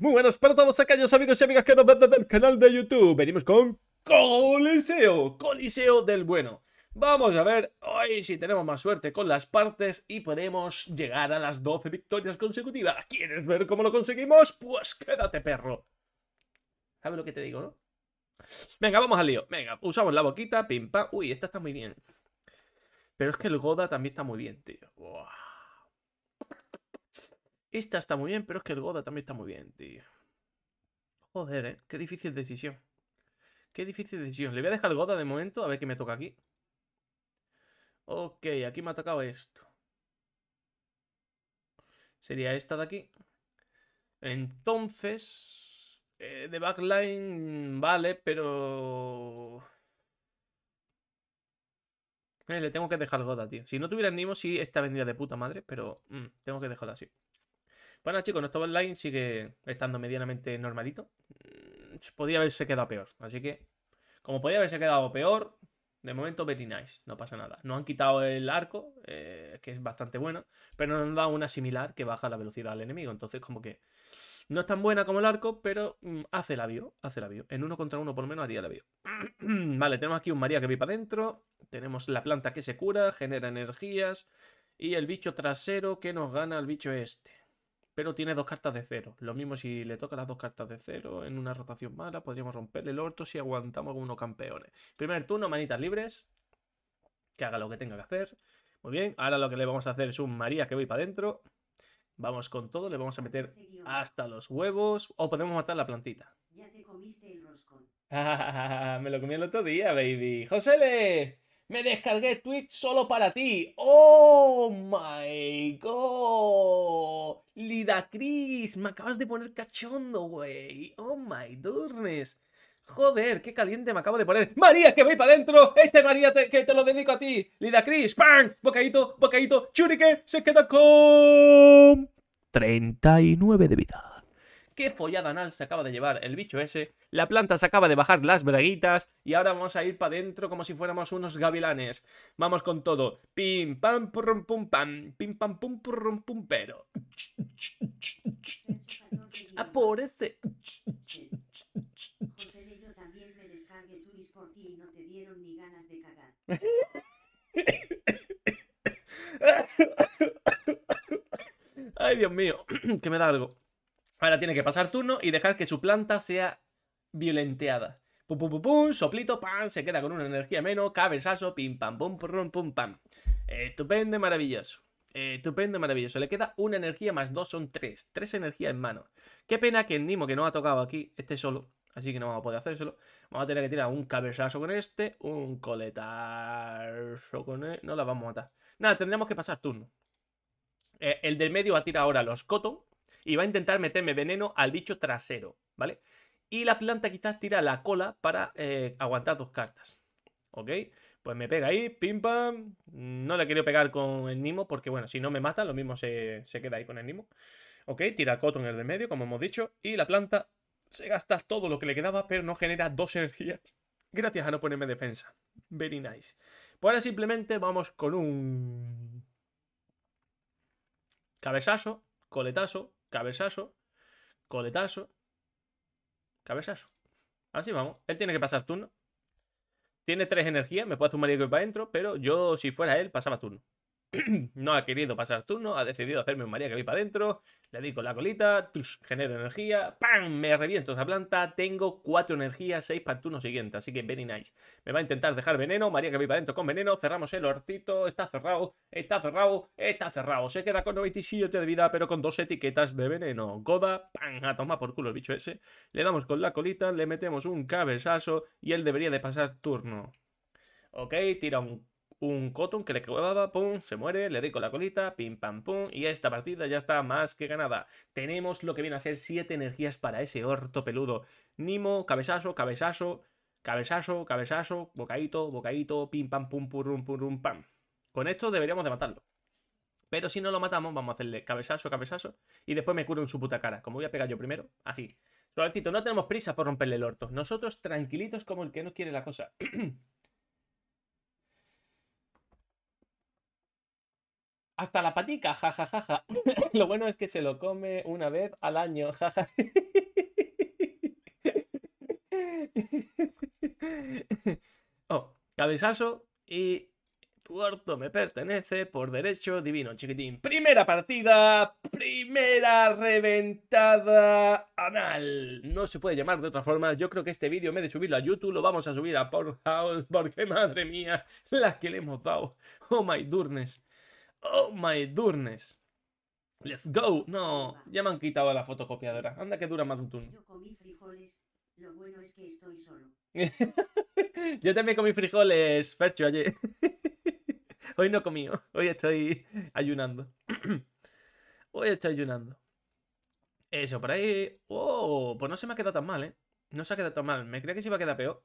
Muy buenas para todos aquellos amigos y amigas que nos ven desde el canal de YouTube. Venimos con Coliseo, Coliseo del bueno. Vamos a ver hoy si tenemos más suerte con las partes y podemos llegar a las 12 victorias consecutivas. ¿Quieres ver cómo lo conseguimos? Pues quédate, perro. ¿Sabes lo que te digo, no? Venga, vamos al lío. Venga, usamos la boquita, pim pam. Uy, esta está muy bien. Pero es que el Goda también está muy bien, tío. Buah esta está muy bien, pero es que el Goda también está muy bien, tío. Joder, ¿eh? Qué difícil decisión. Qué difícil decisión. Le voy a dejar el Goda de momento, a ver qué me toca aquí. Ok, aquí me ha tocado esto. Sería esta de aquí. Entonces... Eh, de backline... Vale, pero... Eh, le tengo que dejar Goda, tío. Si no tuviera Nimo, sí, esta vendría de puta madre, pero... Mm, tengo que dejarla así. Bueno, chicos, nuestro online sigue estando medianamente normalito. Mm, Podría haberse quedado peor. Así que, como podía haberse quedado peor, de momento very nice. No pasa nada. Nos han quitado el arco, eh, que es bastante bueno, pero nos han dado una similar que baja la velocidad al enemigo. Entonces, como que no es tan buena como el arco, pero mm, hace la bio, hace la bio. En uno contra uno por lo menos haría la bio. vale, tenemos aquí un María que para dentro. Tenemos la planta que se cura, genera energías. Y el bicho trasero que nos gana el bicho este. Pero tiene dos cartas de cero. Lo mismo si le toca las dos cartas de cero en una rotación mala, podríamos romperle el orto si aguantamos como unos campeones. Primer turno, manitas libres. Que haga lo que tenga que hacer. Muy bien, ahora lo que le vamos a hacer es un María que voy para adentro. Vamos con todo, le vamos a meter hasta los huevos. O podemos matar la plantita. Ya te comiste el roscón. me lo comí el otro día, baby. ¡Josele! Me descargué Twitch solo para ti. ¡Oh my god! Lida Cris, me acabas de poner cachondo, güey. ¡Oh my goodness! Joder, qué caliente me acabo de poner. María, que voy para adentro. Este María que te lo dedico a ti. Lida Cris, ¡pam! Bocadito, bocadito. Churique se queda con. 39 de vida qué follada anal se acaba de llevar el bicho ese, la planta se acaba de bajar las braguitas y ahora vamos a ir para adentro como si fuéramos unos gavilanes. Vamos con todo. Pim, pam, purrum, pum, pam. Pim, pam, pum, purrum, pum, pero. A por ese. Ay, Dios mío, que me da algo. Ahora tiene que pasar turno y dejar que su planta sea violenteada. Pum, pum, pum, pum, soplito, pan, se queda con una energía menos, cabezazo, pim, pam, pum, pum, pum, pam. Estupendo, maravilloso. Estupendo, maravilloso. Le queda una energía más dos, son tres. Tres energías en mano. Qué pena que el Nimo que no ha tocado aquí esté solo. Así que no vamos a poder hacérselo. Vamos a tener que tirar un cabezazo con este, un coletazo con él. E, no la vamos a matar. Nada, tendremos que pasar turno. Eh, el del medio va a tirar ahora los coton y va a intentar meterme veneno al bicho trasero, ¿vale? Y la planta quizás tira la cola para eh, aguantar dos cartas, ¿ok? Pues me pega ahí, pim pam. No le quiero pegar con el Nimo porque, bueno, si no me mata, lo mismo se, queda ahí con el Nimo. Ok, tira Cotton en el de medio, como hemos dicho. Y la planta se gasta todo lo que le quedaba, pero no genera dos energías. Gracias a no ponerme defensa. Very nice. Pues ahora simplemente vamos con un... Cabezazo, coletazo, cabezazo, coletazo, cabezazo. Así vamos. Él tiene que pasar turno. Tiene tres energías, me puede hacer un marido que va adentro, pero yo, si fuera él, pasaba turno. no ha querido pasar turno, ha decidido hacerme un María que vi para adentro, le di con la colita, genero energía, ¡pam! Me reviento esa planta, tengo cuatro energías, Seis para el turno siguiente, así que very nice. Me va a intentar dejar veneno, María que vi para adentro con veneno, cerramos el hortito, está cerrado, está cerrado, está cerrado. Se queda con 97 de vida, pero con dos etiquetas de veneno. Goda, ¡pam! A tomar por culo el bicho ese. Le damos con la colita, le metemos un cabezazo y él debería de pasar turno. Ok, tira un un Cotton que le quedaba, pum, se muere, le doy con la colita, pim pam pum, y esta partida ya está más que ganada. Tenemos lo que viene a ser siete energías para ese orto peludo. Nimo, cabezazo, cabezazo, cabezazo, cabezazo, bocaíto, bocaíto, pim pam pum pum rum, pam. Con esto deberíamos de matarlo. Pero si no lo matamos, vamos a hacerle cabezazo, cabezazo, y después me curo en su puta cara, como voy a pegar yo primero, así. Suavecito, no tenemos prisa por romperle el orto. Nosotros tranquilitos como el que no quiere la cosa. Hasta la patica, jajajaja. Lo bueno es que se lo come una vez al año, jaja. Oh, cabezazo y tu orto me pertenece por derecho divino, chiquitín. Primera partida, primera reventada anal. No se puede llamar de otra forma. Yo creo que este vídeo, en vez de subirlo a YouTube, lo vamos a subir a Pornhub, porque madre mía, la que le hemos dado. Oh my durnes. Oh my durnes. Let's go. No, ya me han quitado la fotocopiadora. Anda que dura más un turno. Yo comí frijoles. Lo bueno es que estoy solo. Yo también comí frijoles, Fercho, ayer. hoy no comí, hoy estoy ayunando. hoy estoy ayunando. Eso, por ahí... Oh, pues no se me ha quedado tan mal, ¿eh? No se ha quedado tan mal. Me creía que se iba a quedar peor.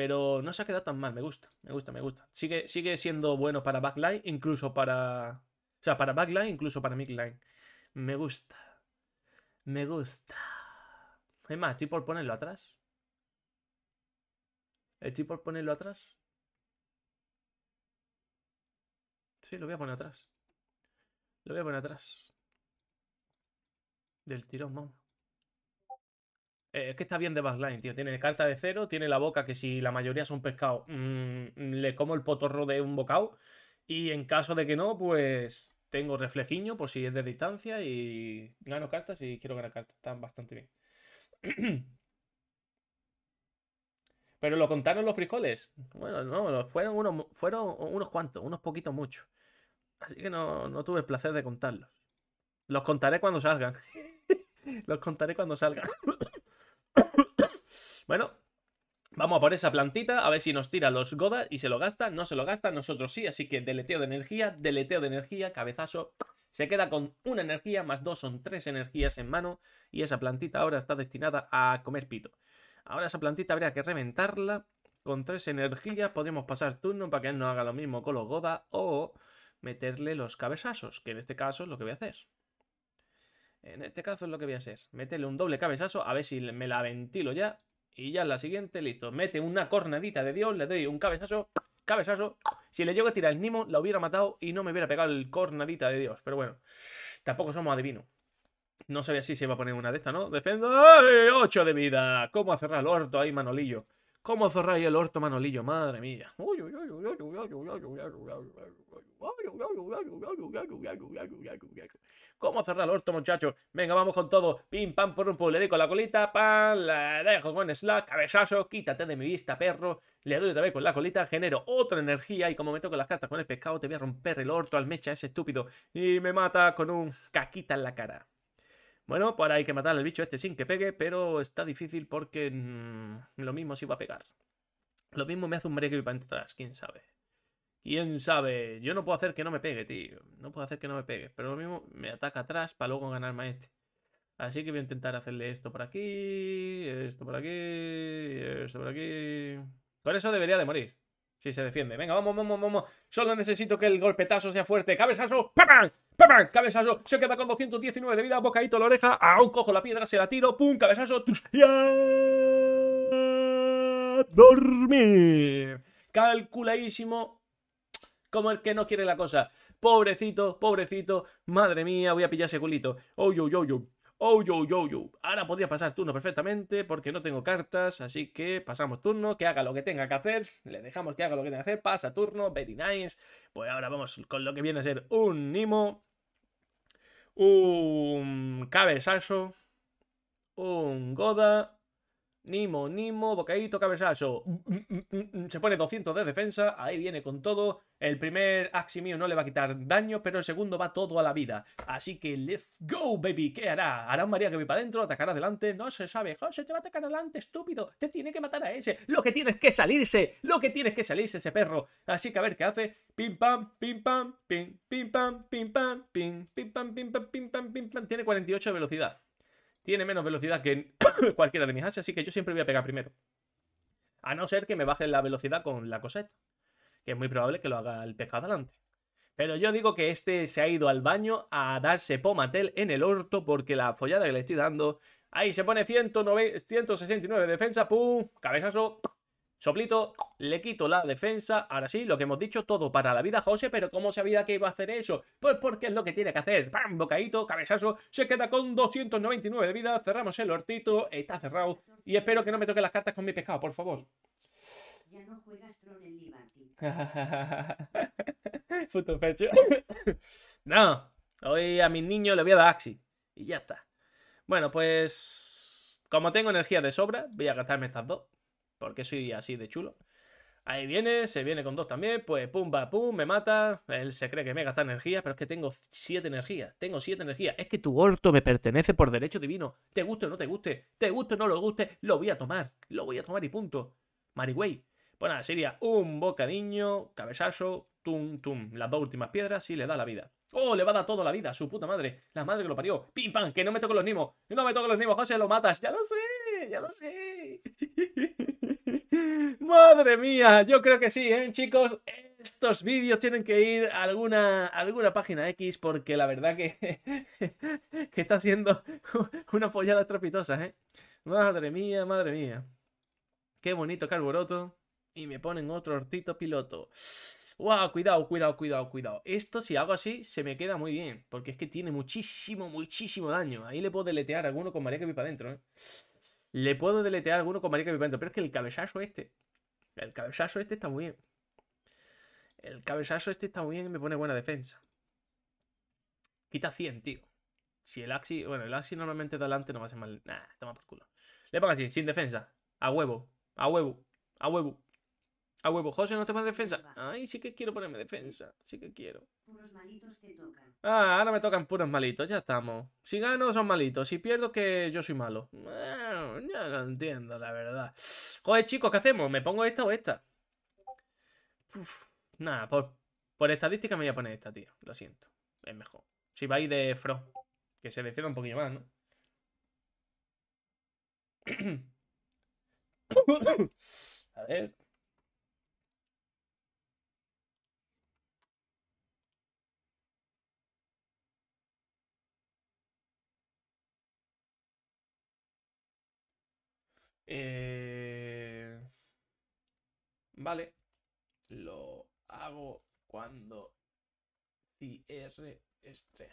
Pero no se ha quedado tan mal, me gusta, me gusta, me gusta. Sigue, sigue siendo bueno para backline, incluso para... O sea, para backline, incluso para midline. Me gusta. Me gusta. Es más, estoy por ponerlo atrás. Estoy por ponerlo atrás. Sí, lo voy a poner atrás. Lo voy a poner atrás. Del tirón, vamos. Eh, es que está bien de backline, tío. Tiene carta de cero, tiene la boca que si la mayoría son pescado mm, le como el potorro de un bocado. Y en caso de que no, pues tengo reflejiño por si es de distancia y gano cartas y quiero ganar cartas. Están bastante bien. Pero lo contaron los frijoles. Bueno, no, fueron unos, fueron unos cuantos, unos poquitos muchos. Así que no, no tuve el placer de contarlos. Los contaré cuando salgan. los contaré cuando salgan. bueno, Vamos a por esa plantita, a ver si nos tira los Godas y se lo gasta. No se lo gasta, nosotros sí. Así que deleteo de energía, deleteo de energía, cabezazo. Se queda con una energía, más dos son tres energías en mano. Y esa plantita ahora está destinada a comer pito. Ahora esa plantita habría que reventarla. Con tres energías podríamos pasar turno para que él no haga lo mismo con los Godas o meterle los cabezazos, que en este caso es lo que voy a hacer. En este caso es lo que voy a hacer. Meterle un doble cabezazo, a ver si me la ventilo ya. Y ya la siguiente, listo. Mete una cornadita de Dios, le doy un cabezazo, cabezazo. Si le llego a tirar el Nimo, la hubiera matado y no me hubiera pegado el cornadita de Dios. Pero bueno, tampoco somos adivinos. No sabía si se iba a poner una de estas, ¿no? Defendo. ¡8 de vida! ¿Cómo ha orto ahí, Manolillo? ¿Cómo cerrar el orto, Manolillo? Madre mía. ¿Cómo cerrar el orto, muchacho? Venga, vamos con todo. Pim, pam, por un Le doy con la colita, pam, Le dejo con slack, cabezazo, quítate de mi vista, perro. Le doy otra vez con la colita, genero otra energía y como me toco las cartas con el pescado, te voy a romper el orto al mecha ese estúpido. Y me mata con un caquita en la cara. Bueno, pues hay que matar al bicho este sin que pegue, pero está difícil porque mm, lo mismo si va a pegar. Lo mismo me hace un break para atrás, quién sabe. ¿Quién sabe? Yo no puedo hacer que no me pegue, tío. No puedo hacer que no me pegue. Pero lo mismo me ataca atrás para luego ganarme a este. Así que voy a intentar hacerle esto por aquí, esto por aquí, esto por aquí. Con eso debería de morir. Sí, se defiende. Venga, vamos, vamos, vamos. Solo necesito que el golpetazo sea fuerte. ¡Cabezazo! ¡Pam! ¡Pam! ¡Cabezazo! Se queda con 219 de vida. Bocadito la oreja. Aún cojo la piedra, se la tiro. ¡Pum! ¡Cabezazo! Ya. ¡Dormir! Calculadísimo como el que no quiere la cosa. Pobrecito, pobrecito. Madre mía, voy a pillar ese culito. ¡Oh, yo, yo, yo! Oh, yo, yo, yo. Ahora podría pasar turno perfectamente porque no tengo cartas, así que pasamos turno, que haga lo que tenga que hacer. Le dejamos que haga lo que tenga que hacer, pasa turno, very nice. Pues ahora vamos con lo que viene a ser un Nimo, un Cabezazo, un Goda, Nimo, Nimo, bocaíto, cabezazo. Mm, mm, mm, se pone 200 de defensa, ahí viene con todo. El primer Axi mío no le va a quitar daño, pero el segundo va todo a la vida. Así que let's go, baby. ¿Qué hará? Hará un María que voy para adentro, atacará adelante. No se sabe. José te va a atacar adelante, estúpido. Te tiene que matar a ese. Lo que tienes que salirse. Lo que tienes que salirse ese perro. Así que a ver qué hace. Pim pam, pim pam, pim, pim pam, pim pam, pim, pim pam, pim pam, pim pam, pim pam. Tiene 48 de velocidad tiene menos velocidad que cualquiera de mis ases, así que yo siempre voy a pegar primero. A no ser que me baje la velocidad con la coseta, que es muy probable que lo haga el pescado adelante. Pero yo digo que este se ha ido al baño a darse pomatel en el orto porque la follada que le estoy dando... Ahí se pone 169, 169 de defensa, ¡pum! Cabezazo, Soplito, le quito la defensa, ahora sí, lo que hemos dicho, todo para la vida José, pero ¿cómo sabía que iba a hacer eso? Pues porque es lo que tiene que hacer, ¡Bam! Bocadito, cabezazo, se queda con 299 de vida, cerramos el hortito, está cerrado, y espero que no me toque las cartas con mi pescado, por favor. Ya no juegas en no, hoy a mis niños le voy a dar Axi, y ya está. Bueno, pues... Como tengo energía de sobra, voy a gastarme estas dos porque soy así de chulo. Ahí viene, se viene con dos también, pues pum, va, pum, me mata. Él se cree que me gasta energía, pero es que tengo siete energías, tengo siete energías. Es que tu orto me pertenece por derecho divino. Te guste o no te guste, te guste o no lo guste, lo voy a tomar, lo voy a tomar y punto. Mariway. Pues nada, sería un bocadillo cabezazo, tum, tum. Las dos últimas piedras y le da la vida. ¡Oh, le va a dar toda la vida! ¡Su puta madre! ¡La madre que lo parió! ¡Pim, pam! ¡Que no me toque los nimos! ¡No me toque los nimos, José! ¡Lo matas! ¡Ya lo sé! ¡Ya lo sé! Madre mía, yo creo que sí, ¿eh, chicos? Estos vídeos tienen que ir a alguna, alguna página X porque la verdad que, que está haciendo una follada estrepitosa, ¿eh? Madre mía, madre mía. Qué bonito carburoto Y me ponen otro hortito piloto. ¡Wow! Cuidado, cuidado, cuidado, cuidado. Esto, si hago así, se me queda muy bien. Porque es que tiene muchísimo, muchísimo daño. Ahí le puedo deletear alguno con María que vi para adentro, ¿eh? Le puedo deletear alguno con marica pimiento, pero es que el cabezazo este. El cabezazo este está muy bien. El cabezazo este está muy bien y me pone buena defensa. Quita 100, tío. Si el Axi. Bueno, el Axi normalmente de adelante no va a ser mal. Nah, toma por culo. Le pongo así, sin defensa. A huevo. A huevo. A huevo. A huevo, José, no te pones defensa. Ay, sí que quiero ponerme defensa. Sí que quiero. Puros malitos te tocan. Ah, ahora me tocan puros malitos, ya estamos. Si gano, son malitos. Si pierdo, que yo soy malo. Ah, ya lo entiendo, la verdad. Joder, chicos, ¿qué hacemos? ¿Me pongo esta o esta? nada, por, estadística me voy a poner esta, tío. Lo siento. Es mejor. Si vais de Fro. Que se defienda un poquillo más, ¿no? a ver. Eh, vale. Lo hago cuando cierre este.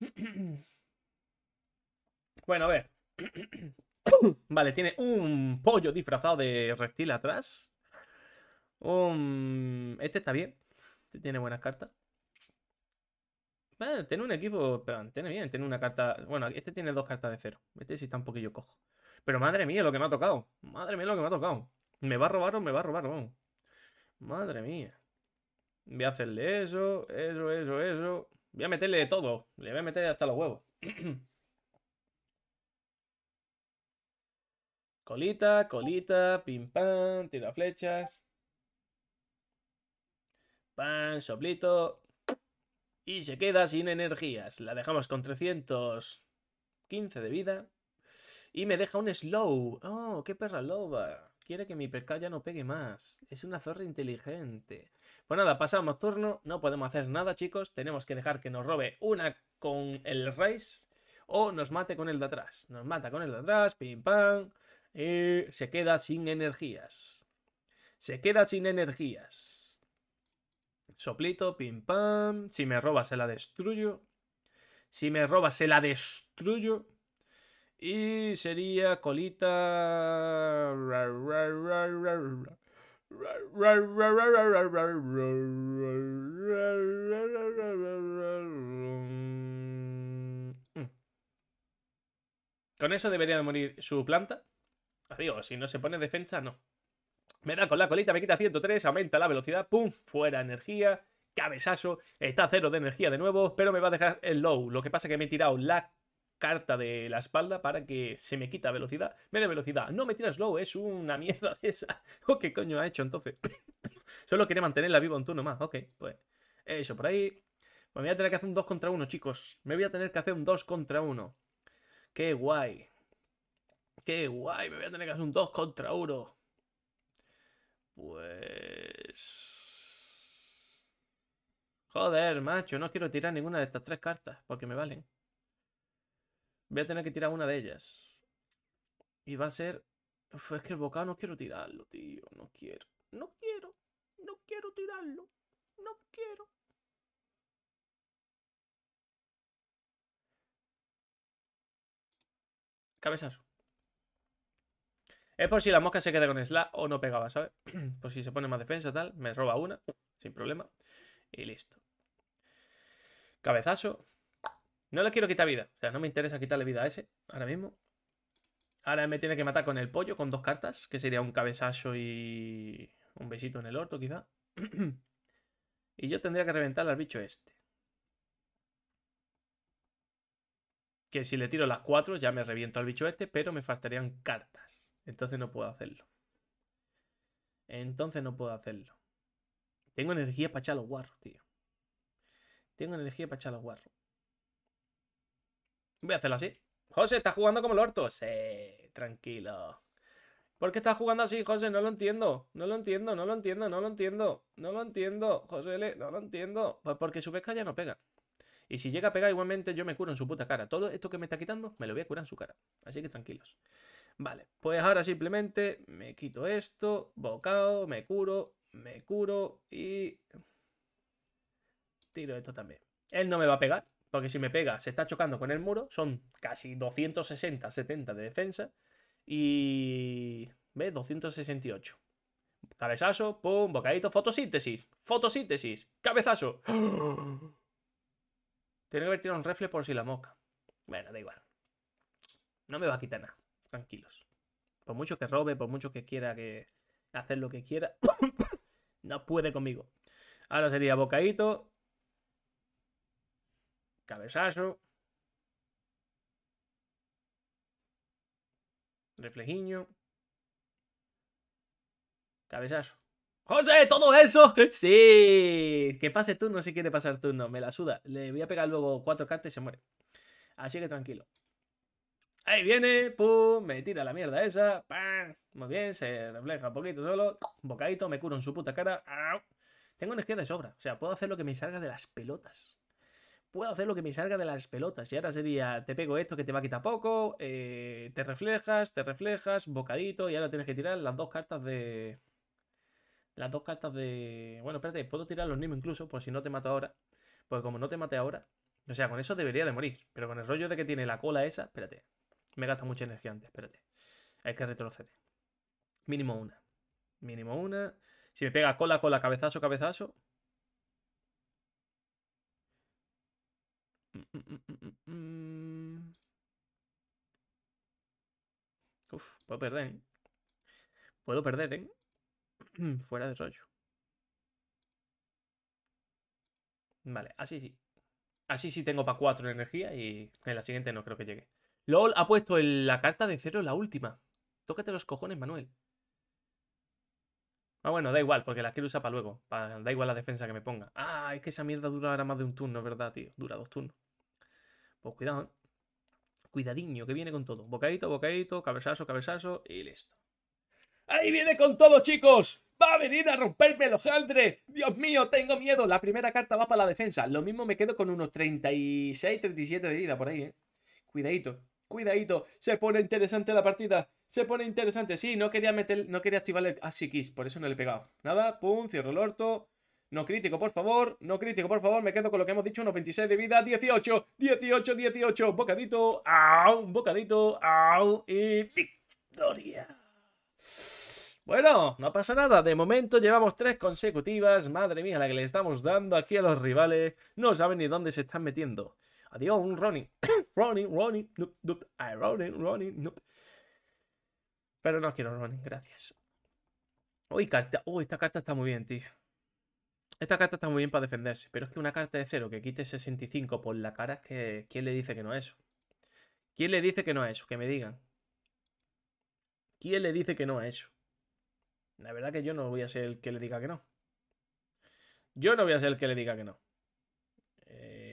Bueno, a ver. Vale, tiene un pollo disfrazado de reptil atrás. este está bien. Este tiene buenas cartas tiene un equipo, pero tiene bien, tiene una carta. Bueno, este tiene dos cartas de cero. Este sí está un poquillo cojo. Pero madre mía, lo que me ha tocado. Madre mía, lo que me ha tocado. ¿Me va a robar o me va a robar? Vamos. Madre mía. Voy a hacerle eso, eso, eso, eso. Voy a meterle todo. Le voy a meter hasta los huevos. colita, colita, pim pam, tira flechas. Pan, soplito, y se queda sin energías. La dejamos con 315 de vida. Y me deja un slow. ¡Oh, qué perra loba! Quiere que mi pescado ya no pegue más. Es una zorra inteligente. Pues nada, pasamos turno. No podemos hacer nada, chicos. Tenemos que dejar que nos robe una con el race. O nos mate con el de atrás. Nos mata con el de atrás. Pim pam. Y se queda sin energías. Se queda sin energías. Soplito, pim pam. Si me roba, se la destruyo. Si me roba, se la destruyo. Y sería colita. Mm. Con eso debería de morir su planta. digo, si no se pone defensa, no. Me da con la colita, me quita 103, aumenta la velocidad, pum, fuera energía, cabezazo, está a cero de energía de nuevo, pero me va a dejar el low. Lo que pasa es que me he tirado la carta de la espalda para que se me quita velocidad. Me da velocidad. No me tiras low, es una mierda esa. Oh, ¿Qué coño ha hecho entonces? Solo quería mantenerla viva en turno más. Ok, pues eso por ahí. Pues me voy a tener que hacer un 2 contra 1, chicos. Me voy a tener que hacer un 2 contra 1. Qué guay. Qué guay, me voy a tener que hacer un 2 contra 1. Pues... Joder, macho, no quiero tirar ninguna de estas tres cartas, porque me valen. Voy a tener que tirar una de ellas. Y va a ser... es que el bocado no quiero tirarlo, tío. No quiero. No quiero. No quiero tirarlo. No quiero. Cabezazo. Es por si la mosca se queda con Sla o no pegaba, ¿sabes? por si se pone más defensa, tal. Me roba una, sin problema. Y listo. Cabezazo. No le quiero quitar vida. O sea, no me interesa quitarle vida a ese ahora mismo. Ahora me tiene que matar con el pollo, con dos cartas, que sería un cabezazo y un besito en el orto, quizá. y yo tendría que reventar al bicho este. Que si le tiro las cuatro ya me reviento al bicho este, pero me faltarían cartas. Entonces no puedo hacerlo. Entonces no puedo hacerlo. Tengo energía para echar los guarros, tío. Tengo energía para echar los guarros. Voy a hacerlo así. José, está jugando como el orto. Sí, tranquilo. ¿Por qué estás jugando así, José? No lo entiendo. No lo entiendo, no lo entiendo, no lo entiendo. No lo entiendo, José L. No lo entiendo. Pues porque su pesca ya no pega. Y si llega a pegar, igualmente yo me curo en su puta cara. Todo esto que me está quitando, me lo voy a curar en su cara. Así que tranquilos. Vale, pues ahora simplemente me quito esto, bocado, me curo, me curo y tiro esto también. Él no me va a pegar, porque si me pega se está chocando con el muro, son casi 260, 70 de defensa y... ¿Ves? 268. Cabezazo, pum, bocadito, fotosíntesis, fotosíntesis, cabezazo. Tiene que haber tirado un reflejo por si la moca Bueno, da igual. No me va a quitar nada tranquilos. Por mucho que robe, por mucho que quiera que hacer lo que quiera, no puede conmigo. Ahora sería bocadito, cabezazo, reflejiño, cabezazo. José, todo eso. Sí. Que pase turno si quiere pasar turno. Me la suda. Le voy a pegar luego cuatro cartas y se muere. Así que tranquilo. Ahí viene, pum, me tira la mierda esa, ¡pam! Muy bien, se refleja un poquito solo, bocadito, me curo en su puta cara. Tengo energía de sobra, o sea, puedo hacer lo que me salga de las pelotas. Puedo hacer lo que me salga de las pelotas. Y ahora sería, te pego esto que te va a quitar poco, eh, te reflejas, te reflejas, bocadito, y ahora tienes que tirar las dos cartas de... Las dos cartas de... Bueno, espérate, puedo tirar los Nimo incluso, por si no te mato ahora. Porque como no te mate ahora... O sea, con eso debería de morir. Pero con el rollo de que tiene la cola esa... Espérate, me gasta mucha energía antes, espérate. Hay que retroceder. Mínimo una. Mínimo una. Si me pega cola, cola, cabezazo, cabezazo. Mm, mm, mm, Uf, puedo perder, ¿eh? Puedo perder, ¿eh? Fuera de rollo. Vale, así sí. Así sí tengo para cuatro energía y en la siguiente no creo que llegue. LOL ha puesto la carta de cero la última. Tócate los cojones, Manuel. Ah, bueno, da igual, porque la quiero usar para luego. da igual la defensa que me ponga. Ah, es que esa mierda dura ahora más de un turno, verdad, tío. Dura dos turnos. Pues cuidado, ¿eh? Cuidadiño, que viene con todo. Bocadito, bocaíto, cabezazo, cabezazo y listo. ¡Ahí viene con todo, chicos! ¡Va a venir a romperme el hojaldre! ¡Dios mío, tengo miedo! La primera carta va para la defensa. Lo mismo me quedo con unos 36, 37 de vida por ahí, ¿eh? Cuidadito. Cuidadito, se pone interesante la partida. Se pone interesante. Sí, no quería meter, no quería activar el Axi Kiss, por eso no le he pegado. Nada, pum, cierro el orto. No crítico, por favor. No crítico, por favor. Me quedo con lo que hemos dicho. Unos 26 de vida. 18, 18, 18. Bocadito. Au, un bocadito. Au. Y victoria. Bueno, no pasa nada. De momento llevamos tres consecutivas. Madre mía, la que le estamos dando aquí a los rivales. No saben ni dónde se están metiendo. Adiós, un Ronnie. Ronnie, Ronnie, Ronnie, Ronnie, Pero no quiero Ronnie, gracias. Uy, carta. Uy, esta carta está muy bien, tío. Esta carta está muy bien para defenderse, pero es que una carta de cero que quite 65 por la cara es que... ¿Quién le dice que no a eso? ¿Quién le dice que no a eso? Que me digan. ¿Quién le dice que no a eso? La verdad que yo no voy a ser el que le diga que no. Yo no voy a ser el que le diga que no. Eh,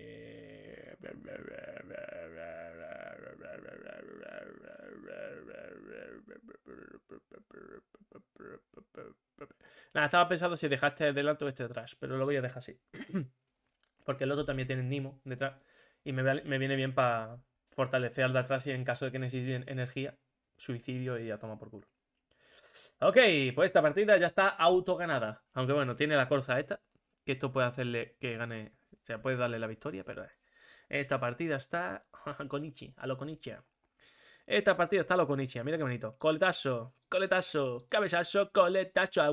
Nada, estaba pensando si dejaste delante o este detrás, pero lo voy a dejar así. Porque el otro también tiene Nimo detrás. Y me, viene bien para fortalecer al de atrás y en caso de que necesiten energía, suicidio y ya toma por culo. Ok, pues esta partida ya está autoganada. Aunque bueno, tiene la corza esta, que esto puede hacerle que gane, o sea, puede darle la victoria, pero es esta partida está... Konichi, a lo Konichi. Esta partida está a lo Konichi, mira qué bonito. Coletazo, coletazo, cabezazo, coletazo, a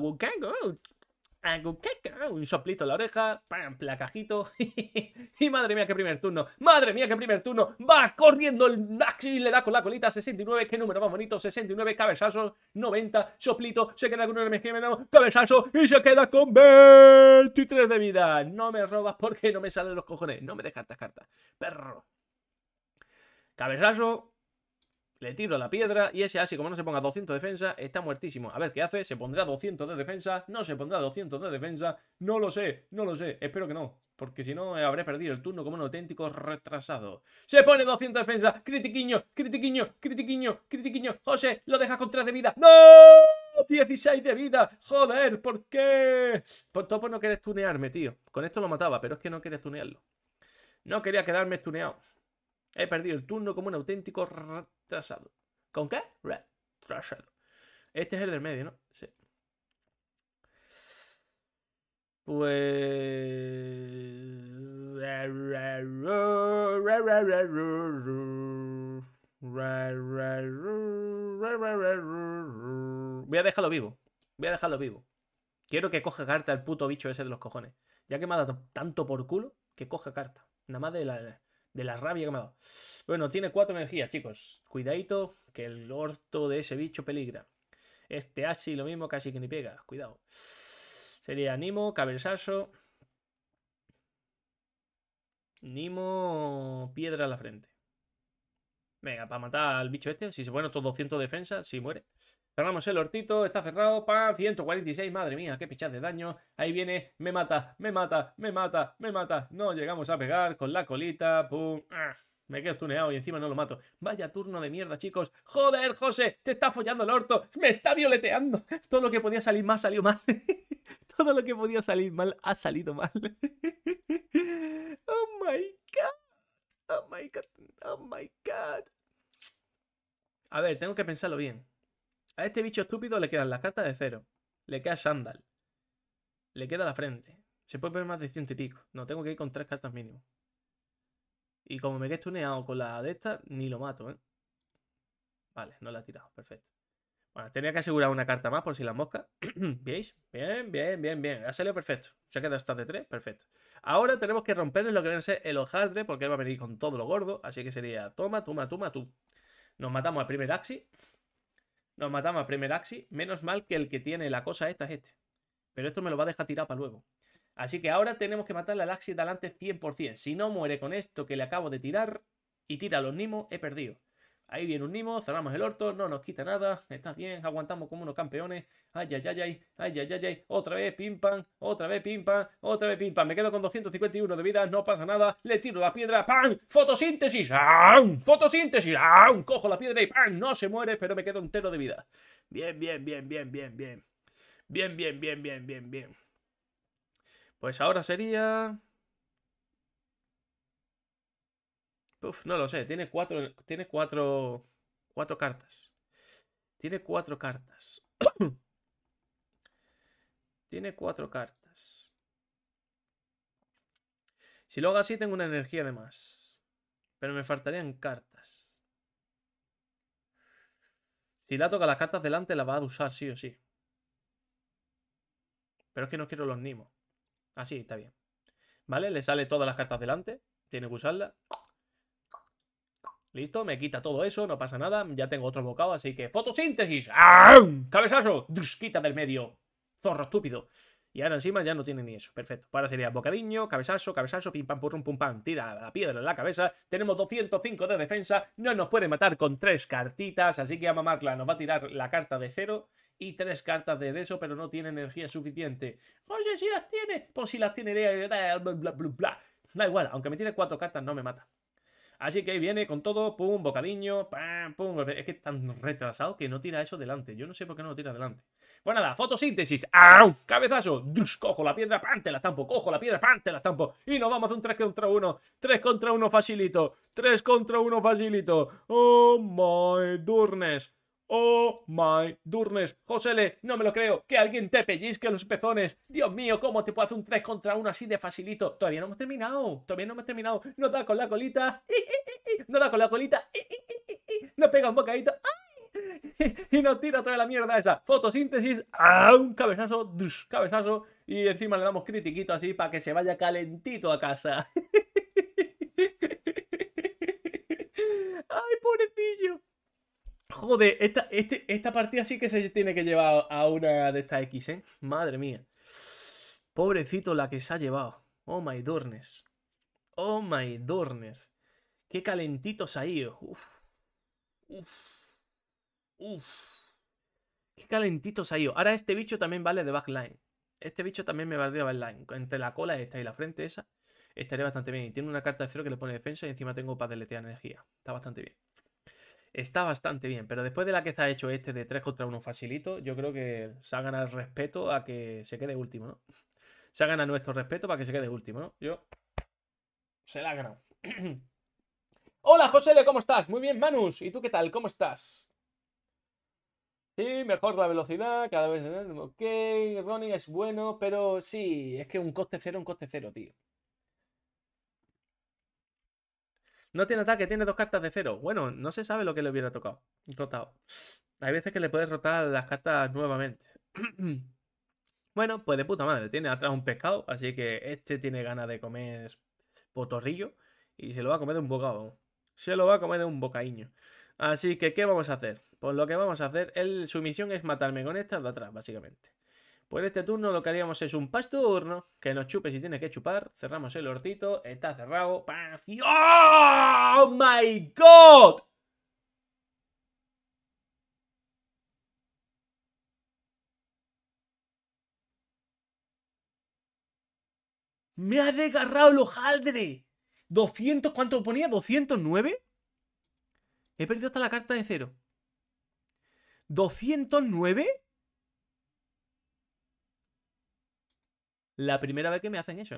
un soplito en la oreja, pam, placajito. y madre mía, qué primer turno. Madre mía, qué primer turno. Va corriendo el Maxi y le da con la colita. 69, qué número más bonito. 69, cabezazo, 90, soplito. Se queda con un MGM, cabezazo y se queda con 23 de vida. No me robas porque no me salen los cojones. No me descartas carta Perro. Cabezazo, le tiro la piedra y ese así como no se ponga 200 de defensa, está muertísimo. A ver qué hace, se pondrá 200 de defensa, no se pondrá 200 de defensa, no lo sé, no lo sé, espero que no. Porque si no, eh, habré perdido el turno como un auténtico retrasado. ¡Se pone 200 de defensa! ¡Critiquiño! ¡Critiquiño! ¡Critiquiño! ¡Critiquiño! ¡José! ¡Lo dejas con 3 de vida! ¡No! 16 de vida. Joder, ¿por qué? Por pues todo por no querer tunearme, tío. Con esto lo mataba, pero es que no quería tunearlo. No quería quedarme estuneado. He perdido el turno como un auténtico Trazado. ¿Con qué? Red. Trazado. Este es el del medio, ¿no? Sí. Pues... Voy a dejarlo vivo. Voy a dejarlo vivo. Quiero que coja carta el puto bicho ese de los cojones. Ya que me ha dado tanto por culo, que coja carta. Nada más de la, de la rabia que me ha dado. Bueno, tiene cuatro energías, chicos. Cuidadito, que el orto de ese bicho peligra. Este así, lo mismo, casi que ni pega. Cuidado. Sería Nimo, Cabersaso. Nimo, piedra a la frente. Venga, para matar al bicho este. Si se pone estos 200 defensa, si muere. Cerramos el hortito, está cerrado, pan, 146, madre mía, qué pichas de daño. Ahí viene, me mata, me mata, me mata, me mata. No llegamos a pegar con la colita, pum. Ah, me quedo tuneado y encima no lo mato. Vaya turno de mierda, chicos. Joder, José, te está follando el orto. Me está violeteando. Todo lo que podía salir mal salió mal. Todo lo que podía salir mal ha salido mal. oh my god. Oh my god. Oh my god. A ver, tengo que pensarlo bien. A este bicho estúpido le quedan las cartas de cero. Le queda Sandal. Le queda la frente. Se puede ver más de ciento y pico. No, tengo que ir con tres cartas mínimo. Y como me quedé tuneado con la de estas, ni lo mato, ¿eh? Vale, no la he tirado. Perfecto. Bueno, tenía que asegurar una carta más por si la mosca. ¿Veis? Bien, bien, bien, bien. Ha salido perfecto. Se ha quedado hasta de tres. perfecto. Ahora tenemos que en lo que viene a ser el hojaldre, porque va a venir con todo lo gordo. Así que sería toma, toma, toma, tú. Nos matamos al primer axi. Nos matamos al primer Axi. Menos mal que el que tiene la cosa esta es este. Pero esto me lo va a dejar tirar para luego. Así que ahora tenemos que matar al Axi delante 100%. Si no muere con esto que le acabo de tirar y tira los Nimo he perdido. Ahí viene un Nimo, cerramos el orto, no nos quita nada, está bien, aguantamos como unos campeones. Ay, ay, ay, ay, ay, ay, ay, otra vez, pim, pam, otra vez, pim, pam, otra vez, pim, pam. Me quedo con 251 de vida, no pasa nada, le tiro la piedra, pam, fotosíntesis, ¡Aum! fotosíntesis, ¡Aum! cojo la piedra y pam, no se muere, pero me quedo entero de vida. Bien, bien, bien, bien, bien, bien. Bien, bien, bien, bien, bien, bien. Pues ahora sería... Uf, no lo sé, tiene cuatro, tiene cuatro, cuatro cartas. Tiene cuatro cartas. tiene cuatro cartas. Si lo hago así, tengo una energía de más. Pero me faltarían cartas. Si la toca las cartas delante, la va a usar sí o sí. Pero es que no quiero los nimos. Así, ah, está bien. ¿Vale? Le sale todas las cartas delante. Tiene que usarla. Listo, me quita todo eso, no pasa nada, ya tengo otro bocado, así que fotosíntesis. ¡Ah! ¡Cabezazo! Quita del medio. Zorro estúpido. Y ahora encima ya no tiene ni eso. Perfecto. Ahora sería bocadiño, cabezazo, cabezazo, pim pam purrum pum pam. Tira la piedra en la cabeza. Tenemos 205 de defensa. No nos puede matar con tres cartitas. Así que a mamarla nos va a tirar la carta de cero y tres cartas de eso, pero no tiene energía suficiente. Oye, si las tiene. Pues si las tiene, bla, Da igual, aunque me tiene cuatro cartas, no me mata. Así que viene con todo, pum, bocadillo, pam, pum. Es que tan retrasado que no tira eso delante. Yo no sé por qué no lo tira delante. Pues nada, fotosíntesis. ¡Au! Cabezazo. ¡Dush! Cojo la piedra, ¡pam! Te la estampo. Cojo la piedra, ¡pam! Te la estampo. Y nos vamos a hacer un 3 contra 1. 3 contra 1 facilito. 3 contra 1 facilito. Oh my goodness. Oh my durnes, Josele, no me lo creo, que alguien te pellizque los pezones. Dios mío, ¿cómo te puedo hacer un 3 contra 1 así de facilito? Todavía no hemos terminado, todavía no hemos terminado. No da con la colita, no da con la colita, no pega un bocadito. Y nos tira toda la mierda esa. Fotosíntesis, ah, un cabezazo, cabezazo. Y encima le damos critiquito así para que se vaya calentito a casa. ¡Ay, pobrecillo! Joder, esta, este, esta partida sí que se tiene que llevar a una de estas X, ¿eh? Madre mía. Pobrecito la que se ha llevado. Oh my dornes. Oh my dornes. Qué se ha ido. Uf. Uf. Uf. Qué calentitos ha ido. Ahora este bicho también vale de backline. Este bicho también me vale de backline. Entre la cola esta y la frente esa. Estaría bastante bien. Y tiene una carta de cero que le pone defensa y encima tengo para deletear energía. Está bastante bien está bastante bien, pero después de la que se ha hecho este de 3 contra 1 facilito, yo creo que se ha ganado el respeto a que se quede último, ¿no? Se ha ganado nuestro respeto para que se quede último, ¿no? Yo... Se la ha Hola, José ¿cómo estás? Muy bien, Manus. ¿Y tú qué tal? ¿Cómo estás? Sí, mejor la velocidad, cada vez... Ok, Ronnie es bueno, pero sí, es que un coste cero, un coste cero, tío. No tiene ataque, tiene dos cartas de cero. Bueno, no se sabe lo que le hubiera tocado. Rotado. Hay veces que le puedes rotar las cartas nuevamente. bueno, pues de puta madre. Tiene atrás un pescado, así que este tiene ganas de comer potorrillo. Y se lo va a comer de un bocado. Se lo va a comer de un bocaiño. Así que, ¿qué vamos a hacer? Pues lo que vamos a hacer, su misión es matarme con estas de atrás, básicamente. Por pues este turno lo que haríamos es un turno, que nos chupe si tiene que chupar. Cerramos el hortito, está cerrado. ¡Oh my god! ¡Me ha desgarrado el hojaldre! ¿200? ¿Cuánto ponía? ¿209? He perdido hasta la carta de cero. ¿209? La primera vez que me hacen eso,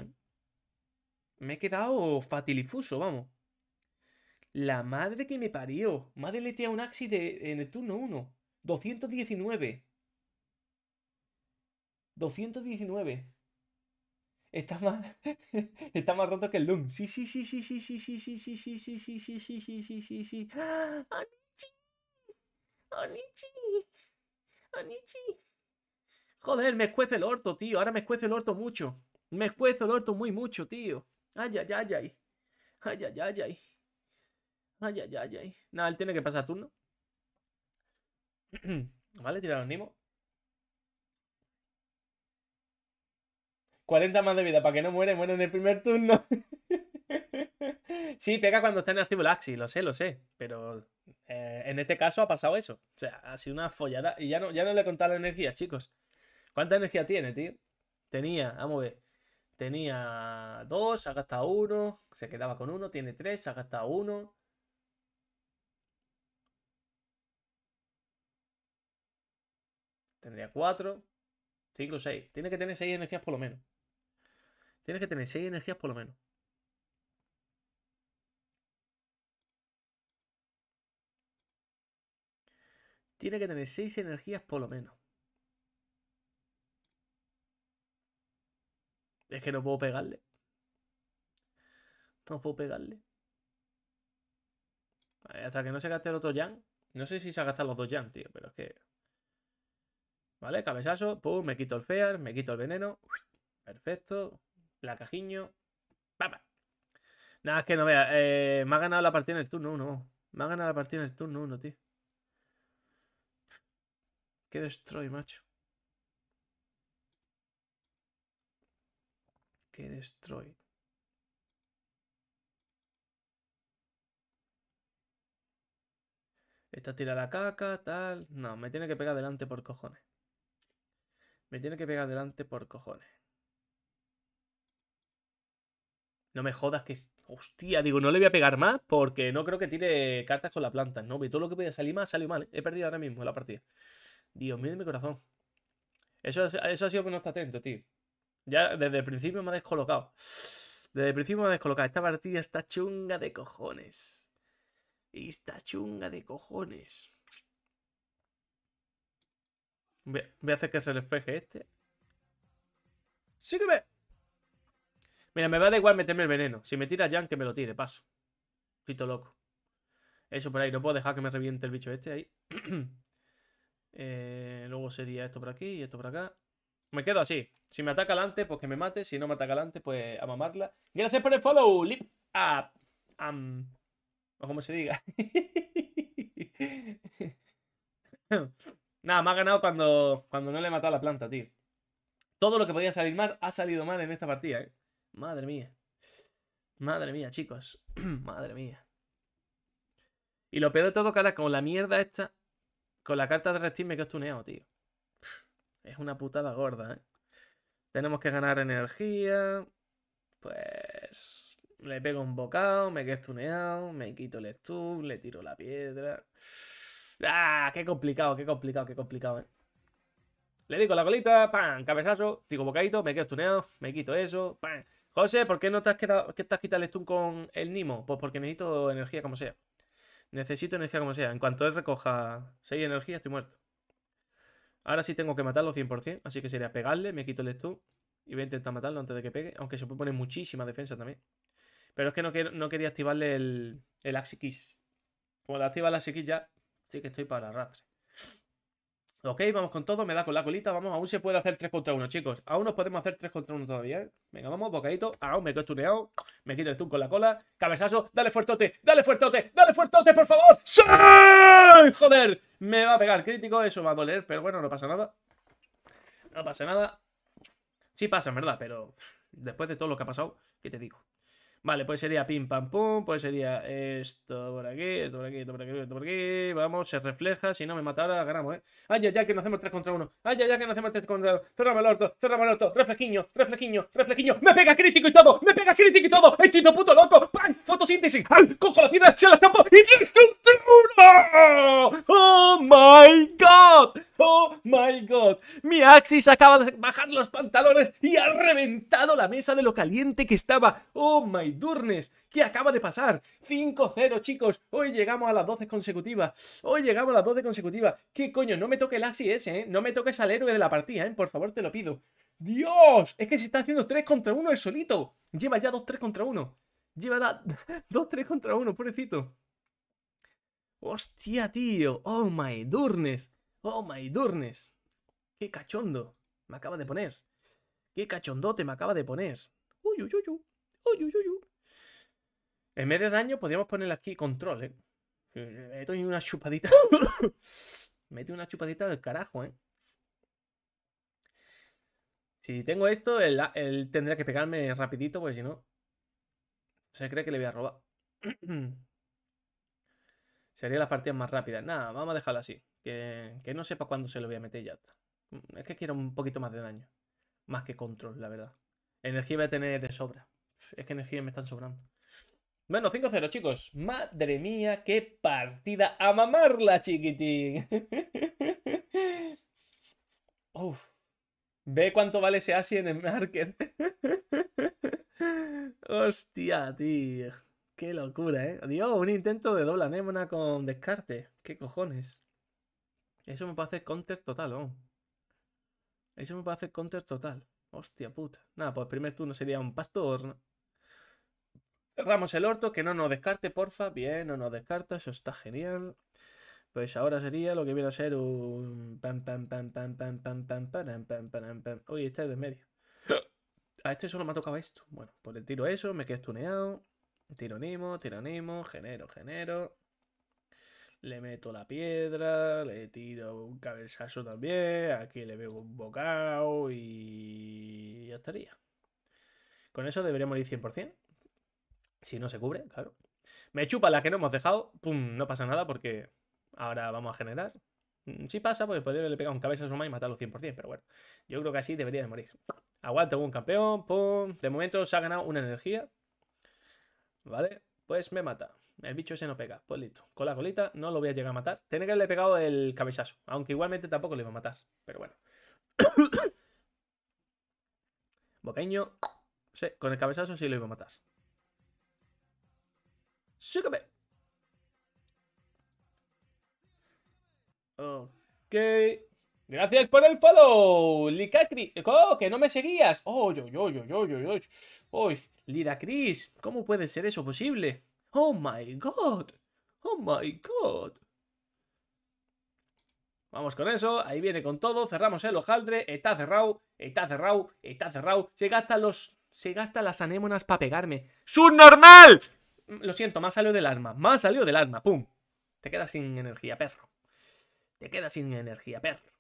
Me he quedado fatilifuso, vamos. La madre que me parió. Madre le un axi en el turno 1. 219. 219. Está más. Está más roto que el Loom. Sí, sí, sí, sí, sí, sí, sí, sí, sí, sí, sí, sí, sí, sí, sí, sí, sí, sí. Anichi Anichi. Anichi. Joder, me escuece el orto, tío. Ahora me escuece el orto mucho. Me escuece el orto muy mucho, tío. Ay, ay, ay, ay. Ay, ay, ay, ay. Ay, ay, ay, Nada, él tiene que pasar turno. vale, tirar los nimos. 40 más de vida para que no muere, muere en el primer turno. sí, pega cuando está en activo el Axi, lo sé, lo sé. Pero eh, en este caso ha pasado eso. O sea, ha sido una follada. Y ya no, ya no le he contado la energía, chicos. ¿Cuánta energía tiene, tío? Tenía, vamos a ver. Tenía 2, ha gastado uno. Se quedaba con uno, Tiene tres, ha gastado uno. Tendría cuatro, cinco, seis. Tiene que tener seis energías por lo menos. Tiene que tener seis energías por lo menos. Tiene que tener seis energías por lo menos. Es que no puedo pegarle. No puedo pegarle. Vale, hasta que no se gaste el otro Yang. No sé si se ha gastado los dos Yang, tío, pero es que... Vale, cabezazo. Pum, me quito el Fear, me quito el veneno. Perfecto. Placajiño. Papa. Nada, es que no vea. Eh, me ha ganado la partida en el turno 1. Me ha ganado la partida en el turno 1, tío. Qué destroy, macho. destroy. Esta tira la caca, tal... No, me tiene que pegar delante por cojones. Me tiene que pegar delante por cojones. No me jodas que... Hostia, digo, no le voy a pegar más porque no creo que tire cartas con la planta. No, todo lo que podía salir más salió mal. He perdido ahora mismo la partida. Dios mío de mi corazón. Eso, eso ha sido que no está atento, tío. Ya desde el principio me ha descolocado. Desde el principio me ha descolocado. Esta partida está chunga de cojones. Está chunga de cojones. Voy a, hacer que se refleje este. ¡Sí que me! Mira, me va da igual meterme el veneno. Si me tira Jan, que me lo tire, paso. Pito loco. Eso por ahí, no puedo dejar que me reviente el bicho este ahí. Eh, luego sería esto por aquí y esto por acá. Me quedo así. Si me ataca alante, pues que me mate. Si no me ataca alante, pues a mamarla. Gracias por el follow. Lip up. o como se diga. Nada, me ha ganado cuando, cuando no le he matado a la planta, tío. Todo lo que podía salir mal ha salido mal en esta partida, ¿eh? Madre mía. Madre mía, chicos. Madre mía. Y lo peor de todo, cara, con la mierda esta, con la carta de Restim me has tuneado, tío. Es una putada gorda, ¿eh? Tenemos que ganar energía. Pues. Le pego un bocado, me quedo estuneado, me quito el stun, le tiro la piedra. ¡Ah! ¡Qué complicado, qué complicado, qué complicado, eh! Le digo la colita, ¡pam! Cabezazo, digo bocadito, me quedo tuneado, me quito eso, ¡pam! José, ¿por qué no te has, quedado, quitado el stun con el Nimo? Pues porque necesito energía como sea. Necesito energía como sea. En cuanto él recoja 6 energías, estoy muerto. Ahora sí tengo que matarlo 100%, así que sería pegarle, me quito el stun y voy a intentar matarlo antes de que pegue, aunque se puede poner muchísima defensa también. Pero es que no, quería activarle el, el Axie Kiss. Como activa el Axie Kiss ya, sí que estoy para arrastre. Ok, vamos con todo, me da con la colita, vamos, aún se puede hacer 3 contra 1, chicos. Aún nos podemos hacer 3 contra 1 todavía, ¿eh? Venga, vamos, bocadito. Aún me he estuneado, me quito el zoom con la cola. Cabezazo, dale fuertote, dale fuertote, dale fuertote, por favor. ¡Sí! ¡Joder! Me va a pegar crítico, eso va a doler, pero bueno, no pasa nada. No pasa nada. Sí pasa, en verdad, pero después de todo lo que ha pasado, ¿qué te digo? Vale, pues sería pim pam pum, pues sería esto por aquí, esto por aquí, esto por aquí, esto por aquí. Vamos, se refleja, si no me mata ahora, ganamos, ¿eh? Ay, ya, ya que nos hacemos 3 contra 1. Ay, ya, ya que nos hacemos 3 contra 1. cerramos el orto, cerramos el orto, reflejiño, reflejiño, reflejiño. Me pega crítico y todo, me pega crítico y todo. Estoy todo puto loco. pan, Fotosíntesis. ¡Ay! Cojo la piedra, se la estampo y listo. ¡Oh, my God! ¡Oh, my God! Mi Axis acaba de bajar los pantalones y ha reventado la mesa de lo caliente que estaba. ¡Oh, my durnes! ¿Qué acaba de pasar? 5-0, chicos. Hoy llegamos a las 12 consecutivas. Hoy llegamos a las 12 consecutivas. ¿Qué coño? No me toque el Axis ese, ¿eh? No me toques al héroe de la partida, ¿eh? Por favor, te lo pido. ¡Dios! Es que se está haciendo 3 contra 1 el solito. Lleva ya 2-3 contra 1. Lleva 2-3 contra 1, pobrecito. Hostia, tío. Oh my durnes. Oh my durnes. Qué cachondo me acaba de poner. Qué cachondote me acaba de poner. Uy, uy, uy, uy. Uy, uy, uy, En medio de daño, podríamos ponerle aquí control, eh. Meto una chupadita. Mete una chupadita del carajo, eh. Si tengo esto, él, tendría tendrá que pegarme rapidito, pues si no... Se cree que le voy a robar. Sería la partida más rápida. Nada, vamos a dejarla así. Que, no sepa cuándo se lo voy a meter ya mm, Es que quiero un poquito más de daño. Más que control, la verdad. Energía voy a tener de sobra. Es que energía me están sobrando. Bueno, 5-0, chicos. Madre mía, qué partida. A mamarla, chiquitín. Uf. Ve cuánto vale ese Asi en el market. Hostia, tío. Qué locura, ¿eh? Dios, un intento de doble anémona con descarte. ¿Qué cojones? Eso me hacer counter total, ¿no? Eso me hacer counter total. Hostia puta. Nada, pues primer turno sería un pastor. Cerramos Ramos el orto, que no nos descarte, porfa. Bien, no nos descarta, eso está genial. Pues ahora sería lo que viene a ser un... Pam, pam, pam, pam, pam, pam, pam, pam, pam, Uy, este es de medio. A este solo me ha tocado esto. Bueno, pues le tiro eso, me quedo tuneado. Tiro Nimo, tiro Nimo, genero, genero le meto la piedra, le tiro un cabezazo también, aquí le veo un bocado y ya estaría. Con eso debería morir 100%. Si no se cubre, claro. Me chupa la que no hemos dejado. Pum, no pasa nada porque ahora vamos a generar. Mm, si pasa, pues podría le pegar un cabezazo más y matarlo 100%, pero bueno. Yo creo que así debería de morir. Aguanto, un campeón, pum. De momento se ha ganado una energía. ¿Vale? Pues me mata. El bicho ese no pega. Pues listo. Con la colita no lo voy a llegar a matar. Tiene que haberle pegado el cabezazo. Aunque igualmente tampoco le iba a matar. Pero bueno. Boqueño. Sí, con el cabezazo sí lo iba a matar. ¡Súcame! Ok. Gracias por el follow, Licacri. ¡Oh, que no me seguías! ¡Oh, yo, yo, yo, yo, yo, yo! ¡Uy! Lida Chris, ¿cómo puede ser eso posible? ¡Oh my god! ¡Oh my god! Vamos con eso, ahí viene con todo, cerramos el hojaldre, está cerrado, está cerrado, está cerrado, se gasta los... se gasta las anémonas para pegarme. ¡Subnormal! Mm, lo siento, más salió del arma, más salió del arma, pum. Te quedas sin energía, perro. Te quedas sin energía, perro.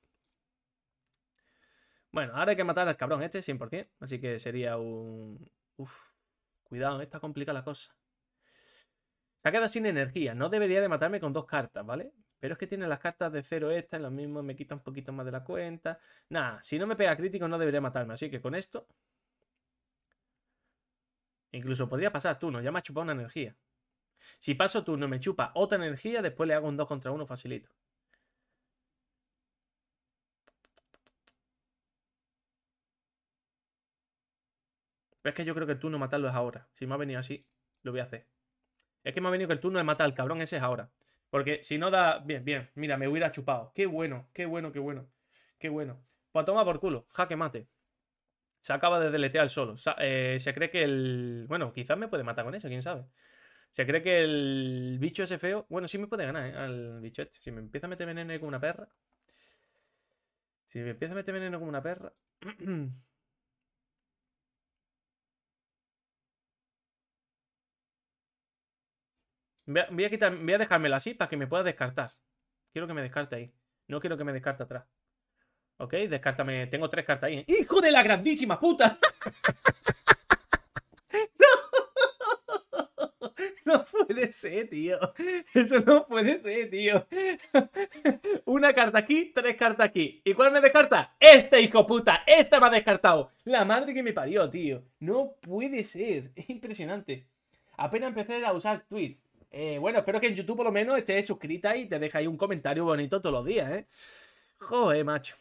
Bueno, ahora hay que matar al cabrón este, 100%, así que sería un... Uf, Cuidado, ¿eh? esta complica la cosa. Se ha quedado sin energía. No debería de matarme con dos cartas, ¿vale? Pero es que tiene las cartas de cero estas, lo mismo. me quita un poquito más de la cuenta. Nada, si no me pega crítico no debería matarme. Así que con esto... Incluso podría pasar turno, ya me ha chupado una energía. Si paso turno me chupa otra energía, después le hago un 2 contra uno facilito. Pero es que yo creo que el turno de matarlo es ahora. Si me ha venido así, lo voy a hacer. Es que me ha venido que el turno de matar al cabrón ese es ahora. Porque si no da... Bien, bien. Mira, me hubiera chupado. Qué bueno, qué bueno, qué bueno. Qué bueno. Pues toma por culo. Jaque mate. Se acaba de deletear solo. Eh, se, cree que el... Bueno, quizás me puede matar con eso, quién sabe. Se cree que el bicho ese feo... Bueno, sí me puede ganar, ¿eh? Al bicho este. Si me empieza a meter veneno como una perra... Si me empieza a meter veneno como una perra... Voy a, dejármela así para que me pueda descartar. Quiero que me descarte ahí. No quiero que me descarte atrás. Ok, descártame. Tengo tres cartas ahí. ¿eh? ¡Hijo de la grandísima puta! ¡No! No puede ser, tío. Eso no puede ser, tío. Una carta aquí, tres cartas aquí. ¿Y cuál me descarta? Este hijo puta. Esta me ha descartado. La madre que me parió, tío. No puede ser. Es impresionante. Apenas empecé a usar Twitch. Eh, bueno, espero que en YouTube por lo menos estés suscrita y te dejáis un comentario bonito todos los días, ¿eh? Joder, macho.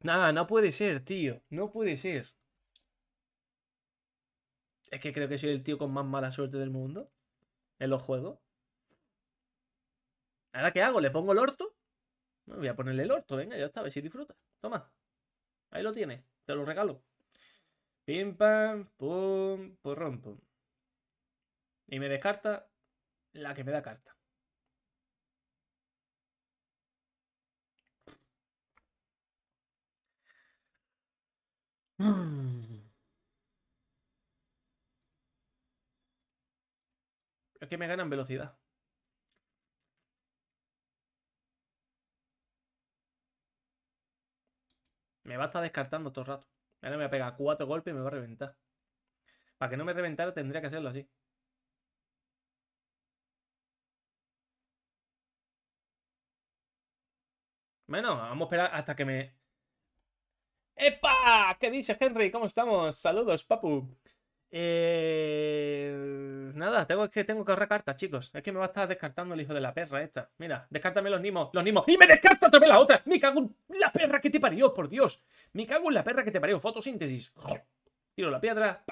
Nada, no puede ser, tío. No puede ser. Es que creo que soy el tío con más mala suerte del mundo. En los juegos. ¿Ahora qué hago? ¿Le pongo el orto? voy a ponerle el orto, venga, ya está, a ver si disfruta. Toma. Ahí lo tienes, te lo regalo. Pim pam, pum, porrón, pum. Y me descarta la que me da carta. Es que me ganan velocidad. Me va a estar descartando todo el rato. Ahora me va a pegar cuatro golpes y me va a reventar. Para que no me reventara tendría que hacerlo así. Bueno, vamos a esperar hasta que me... ¡Epa! ¿Qué dices, Henry? ¿Cómo estamos? Saludos, papu. Eh... Nada, tengo, que tengo que ahorrar cartas, chicos. Es que me va a estar descartando el hijo de la perra esta. Mira, descártame los nimos, los nimos. ¡Y me descarta otra vez la otra! ¡Me cago en la perra que te parió, por Dios! ¡Me cago en la perra que te parió! Fotosíntesis. Tiro la piedra.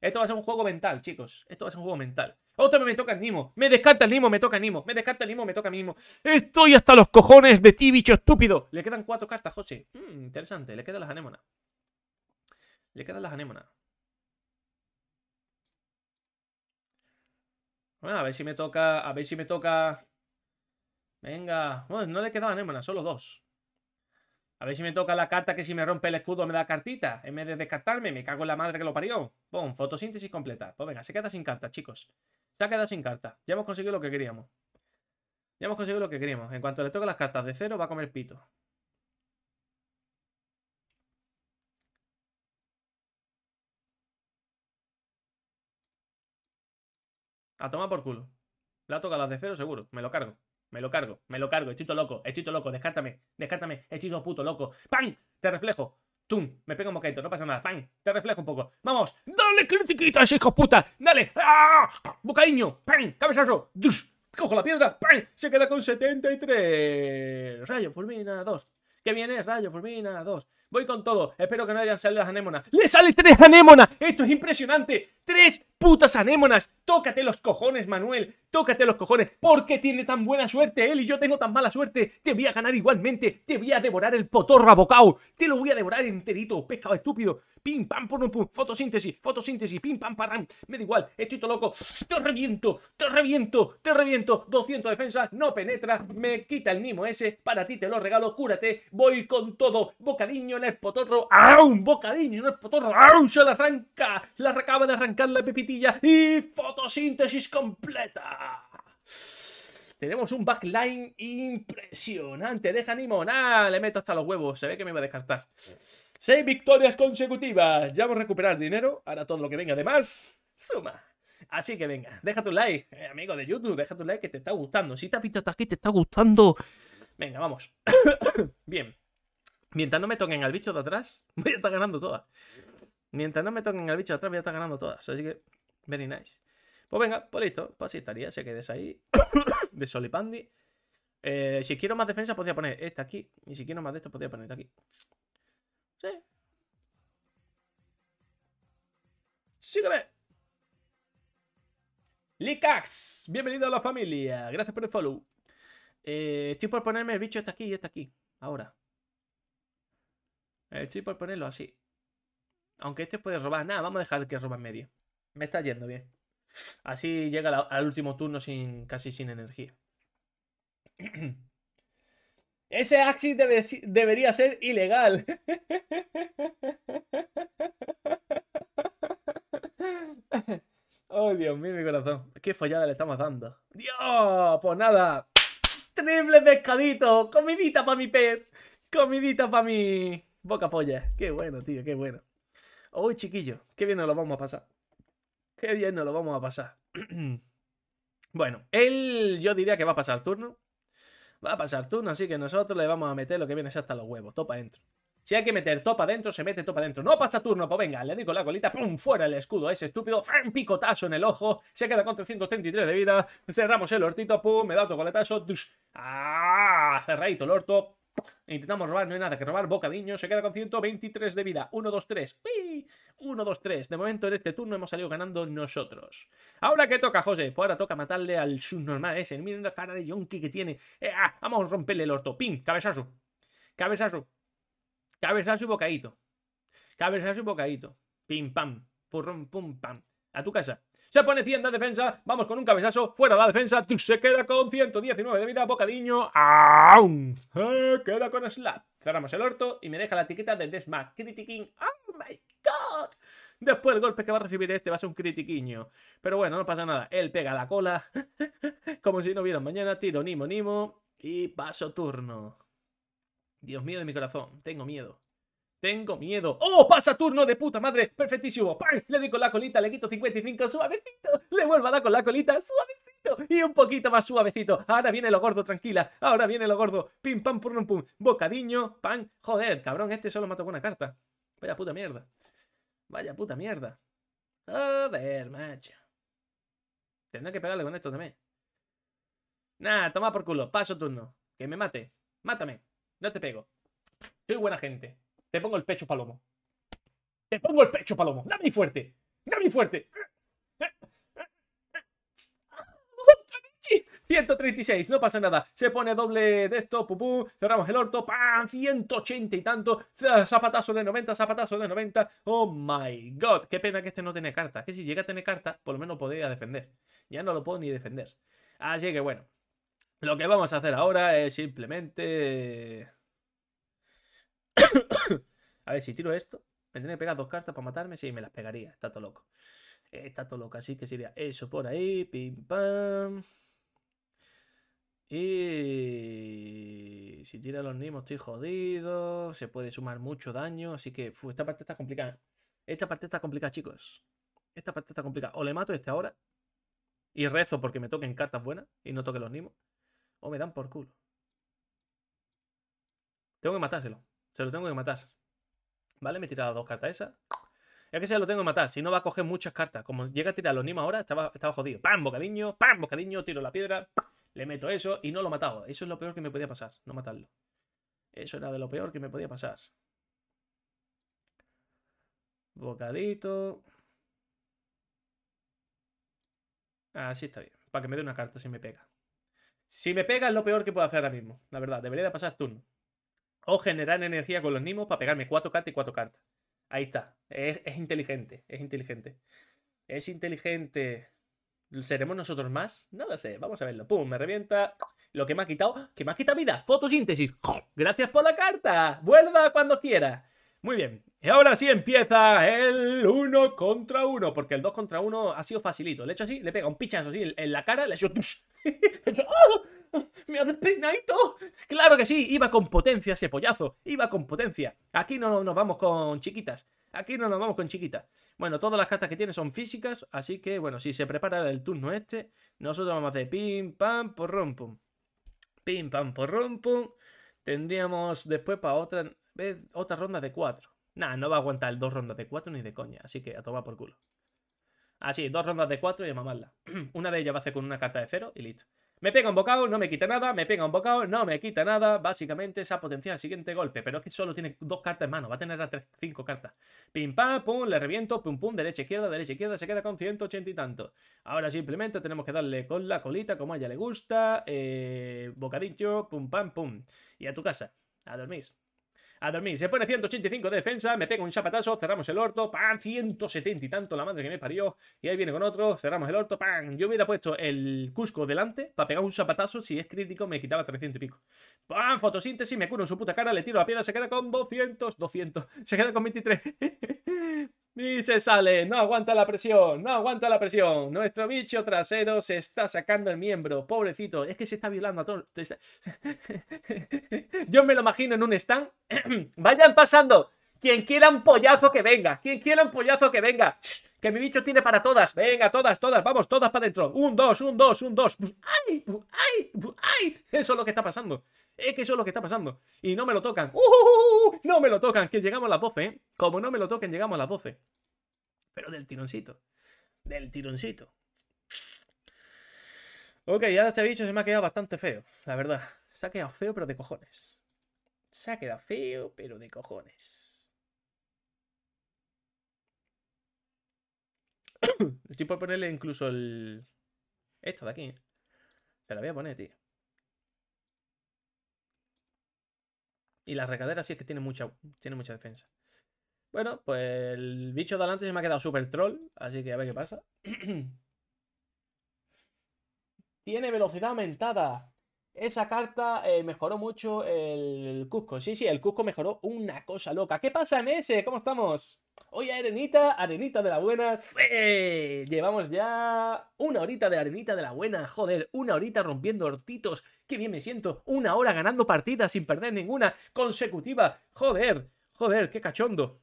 Esto va a ser un juego mental, chicos. Esto va a ser un juego mental. Otra vez me toca el Nimo. Me descarta el Nimo, me toca el Nimo. Me descarta el Nimo, me toca el Nimo. Estoy hasta los cojones de ti, bicho estúpido. Le quedan cuatro cartas, José. Hmm, interesante. Le quedan las anémonas. Le quedan las anémonas. Bueno, a ver si me toca. A ver si me toca. Venga. Bueno, no le quedan anémonas, solo dos. A ver si me toca la carta que si me rompe el escudo me da cartita. En vez de descartarme, me cago en la madre que lo parió. Pum, fotosíntesis completa. Pues venga, se queda sin carta, chicos. Se ha quedado sin carta. Ya hemos conseguido lo que queríamos. Ya hemos conseguido lo que queríamos. En cuanto le toque las cartas de cero, va a comer pito. A tomar por culo. La toca las de cero seguro, me lo cargo. Me lo cargo, me lo cargo, estoy loco, estoy loco, descártame, descártame, estoy puto loco. ¡Pam! Te reflejo. ¡Tum! Me pego un moquete, no pasa nada. ¡Pam! Te reflejo un poco. ¡Vamos! ¡Dale, critiquitas, hijos puta! ¡Dale! ¡Ah! ¡Bucaíño! ¡Pam! ¡Cabezazo! ¡Dush! Cojo la piedra. ¡Pam! Se queda con 73. Rayo, fulmina, 2. ¿Qué viene? Rayo, fulmina, 2. Voy con todo. Espero que no hayan salido las anémonas. ¡Le sale tres anémonas! ¡Esto es impresionante! ¡Tres putas anémonas! ¡Tócate los cojones, Manuel! ¡Tócate los cojones! ¿Por qué tiene tan buena suerte él y yo tengo tan mala suerte? Te voy a ganar igualmente. Te voy a devorar el potorra bocao. Te lo voy a devorar enterito, pescado estúpido. Pim, pam, pum, pum. Fotosíntesis, fotosíntesis. Pim, pam, pam Me da igual. Estoy todo loco. Te reviento, te reviento, te reviento. 200 defensa, no penetra. Me quita el nimo ese. Para ti te lo regalo. Cúrate. Voy con todo. Bocadiño el potorro, ¡ah! Un bocadillo, el potorro, ¡ah! Se la arranca, La acaba de arrancar la pepitilla y fotosíntesis completa. Tenemos un backline impresionante. Deja ni Ah, le meto hasta los huevos. Se ve que me va a descartar. Seis victorias consecutivas. Ya vamos a recuperar dinero. Ahora todo lo que venga de más, suma. Así que venga, deja tu like, eh, amigo de YouTube. Deja tu like que te está gustando. Si te has visto hasta aquí, te está gustando. Venga, vamos. Bien. Mientras no me toquen al bicho de atrás, voy a estar ganando todas. Mientras no me toquen al bicho de atrás, voy a estar ganando todas. Así que, very nice. Pues venga, pues listo. Pues así estaría. Se quedes ahí. de Solipandi. Eh, si quiero más defensa, podría poner esta aquí. Y si quiero más de esto, podría poner esta aquí. Sí. ¡Sígueme! Licax, bienvenido a la familia. Gracias por el follow. Eh, estoy por ponerme el bicho está aquí y está aquí. Ahora. Estoy por ponerlo así. Aunque este puede robar. Nada, vamos a dejar que roba en medio. Me está yendo bien. Así llega al último turno sin, casi sin energía. Ese Axis debería ser ilegal. Oh, Dios mío, mi corazón. Qué follada le estamos dando. ¡Dios! Pues nada. Triple pescadito. Comidita para mi pez. Comidita para mi... Boca polla. Qué bueno, tío, qué bueno. ¡Uy, chiquillo, qué bien nos lo vamos a pasar. Qué bien nos lo vamos a pasar. bueno, él yo diría que va a pasar turno. Va a pasar turno, así que nosotros le vamos a meter lo que viene hasta los huevos. Topa adentro. Si hay que meter topa adentro, se mete topa adentro. No pasa turno, pues venga, le digo la colita, ¡pum! Fuera el escudo ese estúpido, ¡fran! Picotazo en el ojo, se queda con 333 de vida, cerramos el hortito, ¡pum! Me da otro coletazo, ¡ah! Cerradito el orto, Intentamos robar, no hay nada que robar. Bocadillo, se queda con 123 de vida. 1, 2, 3. 1, 2, 3. De momento en este turno hemos salido ganando nosotros. Ahora que toca, José. Pues ahora toca matarle al subnormal ese. Miren la cara de yonki que tiene. Eh, ah, vamos a romperle el orto. ¡Pim! Cabezazo. Cabezazo. Cabezazo y bocadito. Cabezazo y bocadito. Pim, pam. pum, pam. A tu casa. Se pone 100 de defensa. Vamos con un cabezazo. Fuera la defensa. Se queda con 119 de vida. Bocadiño. Se queda con Slap. Cerramos el orto y me deja la etiqueta de Desmart. Critiquín. ¡Oh, my God! Después el golpe que va a recibir este va a ser un critiquiño. Pero bueno, no pasa nada. Él pega la cola. Como si no hubiera mañana. Tiro Nimo Nimo. Y paso turno. Dios mío de mi corazón. Tengo miedo. Tengo miedo. ¡Oh! ¡Pasa turno de puta madre! ¡Perfectísimo! ¡Pam! Le doy con la colita, le quito 55, suavecito. Le vuelvo a dar con la colita, suavecito. Y un poquito más suavecito. Ahora viene lo gordo, tranquila. Ahora viene lo gordo. Pim, pam, pum, pum. Bocadiño, ¡Pam! Joder, cabrón, este solo mató con una carta. Vaya puta mierda. Vaya puta mierda. Joder, macho. Tendré que pegarle con esto también. Nah, toma por culo. Paso turno. Que me mate. Mátame. No te pego. Soy buena gente. Te pongo el pecho, Palomo. Te pongo el pecho, Palomo. Dame fuerte. Dame fuerte. 136, no pasa nada. Se pone doble de esto, pum. cerramos el orto, ¡pam! 180 y tanto, zapatazo de 90, zapatazo de 90. Oh my god, qué pena que este no tiene carta. Que si llega a tener carta, por lo menos podría defender. Ya no lo puedo ni defender. Así que bueno, lo que vamos a hacer ahora es simplemente a ver, si tiro esto, me tendría que pegar dos cartas para matarme. Sí, me las pegaría. Está todo loco. Eh, está todo loco. Así que sería eso por ahí. Pim pam. Y si tira los nimos estoy jodido. Se puede sumar mucho daño. Así que esta parte está complicada. Esta parte está complicada, chicos. Esta parte está complicada. O le mato este ahora. Y rezo porque me toquen cartas buenas. Y no toquen los nimos. O me dan por culo. Tengo que matárselo. Se lo tengo que matar. ¿Vale? Me he tirado dos cartas esa Ya que se lo tengo que matar. Si no, va a coger muchas cartas. Como llega a tirar lo Nima ahora, estaba, estaba jodido. ¡Pam! bocadillo ¡pam! bocadillo tiro la piedra, le meto eso y no lo he matado. Eso es lo peor que me podía pasar, no matarlo. Eso era de lo peor que me podía pasar. Bocadito. Así ah, está bien. Para que me dé una carta si me pega. Si me pega es lo peor que puedo hacer ahora mismo. La verdad, debería de pasar turno o generar energía con los nimos para pegarme cuatro cartas y cuatro cartas. Ahí está. Es, es, inteligente, es inteligente. Es inteligente. ¿Seremos nosotros más? No lo sé, vamos a verlo. ¡Pum! Me revienta. Lo que me ha quitado. ¡Que me ha quitado vida! ¡Fotosíntesis! ¡Gracias por la carta! ¡Vuelva cuando quiera! Muy bien, y ahora sí empieza el 1 contra uno. porque el 2 contra uno ha sido facilito. Le he hecho así, le pega un pichazo así en la cara, le hecho... ¡ah! ¡Me ha despeinadito! ¡Claro que sí! Iba con potencia ese pollazo, iba con potencia. Aquí no nos vamos con chiquitas, aquí no nos vamos con chiquitas. Bueno, todas las cartas que tiene son físicas, así que bueno, si se prepara el turno este, nosotros vamos a hacer pim, pam, por pum. Pim, pam, por pum. Tendríamos después para otra otra ronda de cuatro. Nah, no va a aguantar dos rondas de cuatro ni de coña, así que a tomar por culo. Así, ah, dos rondas de cuatro y a mamarla. una de ellas va a hacer con una carta de cero y listo. Me pega un bocado, no me quita nada, me pega un bocado, no me quita nada. Básicamente esa potencia el siguiente golpe, pero es que solo tiene dos cartas en mano, va a tener a cinco cartas. Pim pam, pum, le reviento, pum pum, derecha, izquierda, derecha, izquierda, se queda con 180 y tanto. Ahora simplemente tenemos que darle con la colita como a ella le gusta, eh, bocadillo, pum pam, pum. Y a tu casa, a dormir. A dormir. Se pone 185 de defensa, me pego un zapatazo, cerramos el orto, ¡pam! 170 y tanto, la madre que me parió. Y ahí viene con otro, cerramos el orto, pan Yo hubiera puesto el Cusco delante para pegar un zapatazo. Si es crítico, me quitaba 300 y pico. ¡Pam! Fotosíntesis, me curo en su puta cara, le tiro la piedra, se queda con 200, 200, se queda con 23. Y se sale, no aguanta la presión, no aguanta la presión. Nuestro bicho trasero se está sacando el miembro, pobrecito. Es que se está violando a todos, Yo me lo imagino en un stand. Vayan pasando. Quien quiera un pollazo que venga. Quien quiera un pollazo que venga. Que mi bicho tiene para todas. Venga, todas, todas. Vamos, todas para adentro. Un, dos, un, dos, un, dos. ¡Ay! ¡Ay! ¡Ay! Eso es lo que está pasando. Es que eso es lo que está pasando. Y no me lo tocan. ¡Uh, uh, uh, uh no me lo tocan, que llegamos a la 12, ¿eh? Como no me lo toquen, llegamos a la 12. Pero del tironcito. Del tironcito. Ok, ya te este he dicho, se me ha quedado bastante feo, la verdad. Se ha quedado feo, pero de cojones. Se ha quedado feo, pero de cojones. Estoy por ponerle incluso el... Esto de aquí. ¿eh? Se la voy a poner, tío. Y la recaderas sí es que tiene mucha, tiene mucha defensa. Bueno, pues el bicho de adelante se me ha quedado super troll, así que a ver qué pasa. tiene velocidad aumentada. Esa carta eh, mejoró mucho el Cusco. Sí, sí, el Cusco mejoró una cosa loca. ¿Qué pasa, ese? ¿Cómo estamos? Hoy Arenita, Arenita de la Buena. Llevamos ya una horita de Arenita de la Buena. Joder, una horita rompiendo hortitos. Qué bien me siento. Una hora ganando partidas sin perder ninguna consecutiva. Joder, joder, qué cachondo.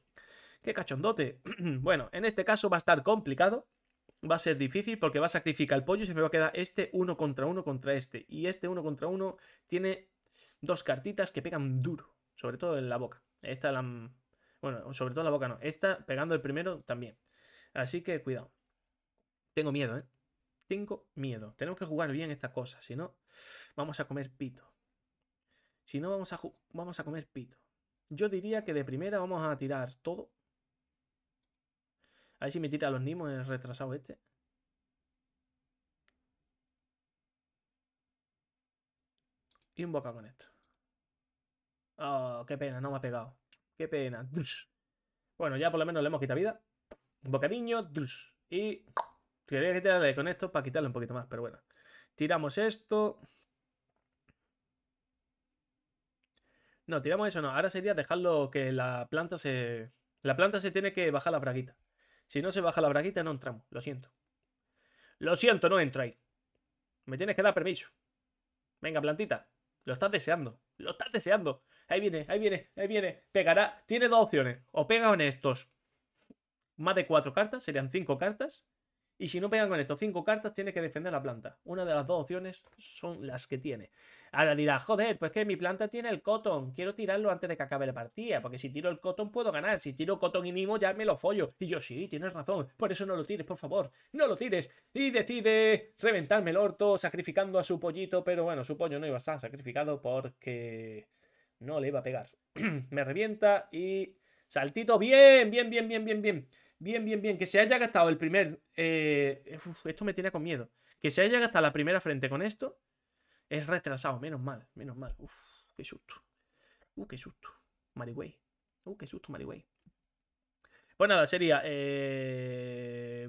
Qué cachondote. bueno, en este caso va a estar complicado va a ser difícil porque va a sacrificar el pollo y se me va a quedar este uno contra uno contra este. Y este uno contra uno tiene dos cartitas que pegan duro, sobre todo en la boca. Esta la... Bueno, sobre todo en la boca no. Esta pegando el primero también. Así que cuidado. Tengo miedo, ¿eh? Tengo miedo. Tenemos que jugar bien esta cosa. Si no, vamos a comer pito. Si no, vamos a, vamos a comer pito. Yo diría que de primera vamos a tirar todo a ver si me tira los nimos el retrasado este. Y un boca con esto. Oh, qué pena, no me ha pegado. Qué pena. Bueno, ya por lo menos le hemos quitado vida. Un bocadillo Y quería que tirarle con esto para quitarle un poquito más, pero bueno. Tiramos esto. No, tiramos eso no. Ahora sería dejarlo que la planta se... La planta se tiene que bajar la braguita. Si no se baja la braguita, no entramos. Lo siento. Lo siento, no ahí. Me tienes que dar permiso. Venga, plantita. Lo estás deseando. Lo estás deseando. Ahí viene, ahí viene, ahí viene. Pegará. Tiene dos opciones. O pega en estos. Más de cuatro cartas. Serían cinco cartas. Y si no pegan con estos cinco cartas, tiene que defender la planta. Una de las dos opciones son las que tiene. Ahora dirá, joder, pues que mi planta tiene el cotton. Quiero tirarlo antes de que acabe la partida. Porque si tiro el cotton puedo ganar. Si tiro cotton y mimo ya me lo follo. Y yo, sí, tienes razón. Por eso no lo tires, por favor. No lo tires. Y decide reventarme el orto sacrificando a su pollito. Pero bueno, su pollo no iba a estar sacrificado porque no le iba a pegar. me revienta y... Saltito, bien, bien, bien, bien, bien, bien. Bien, bien, bien. Que se haya gastado el primer... Eh, esto me tiene con miedo. Que se haya gastado la primera frente con esto es retrasado. Menos mal, menos mal. Uf, qué susto. Uh, qué susto. Marigüey. Uh, qué susto, Marigüey. Pues nada, sería... Eh,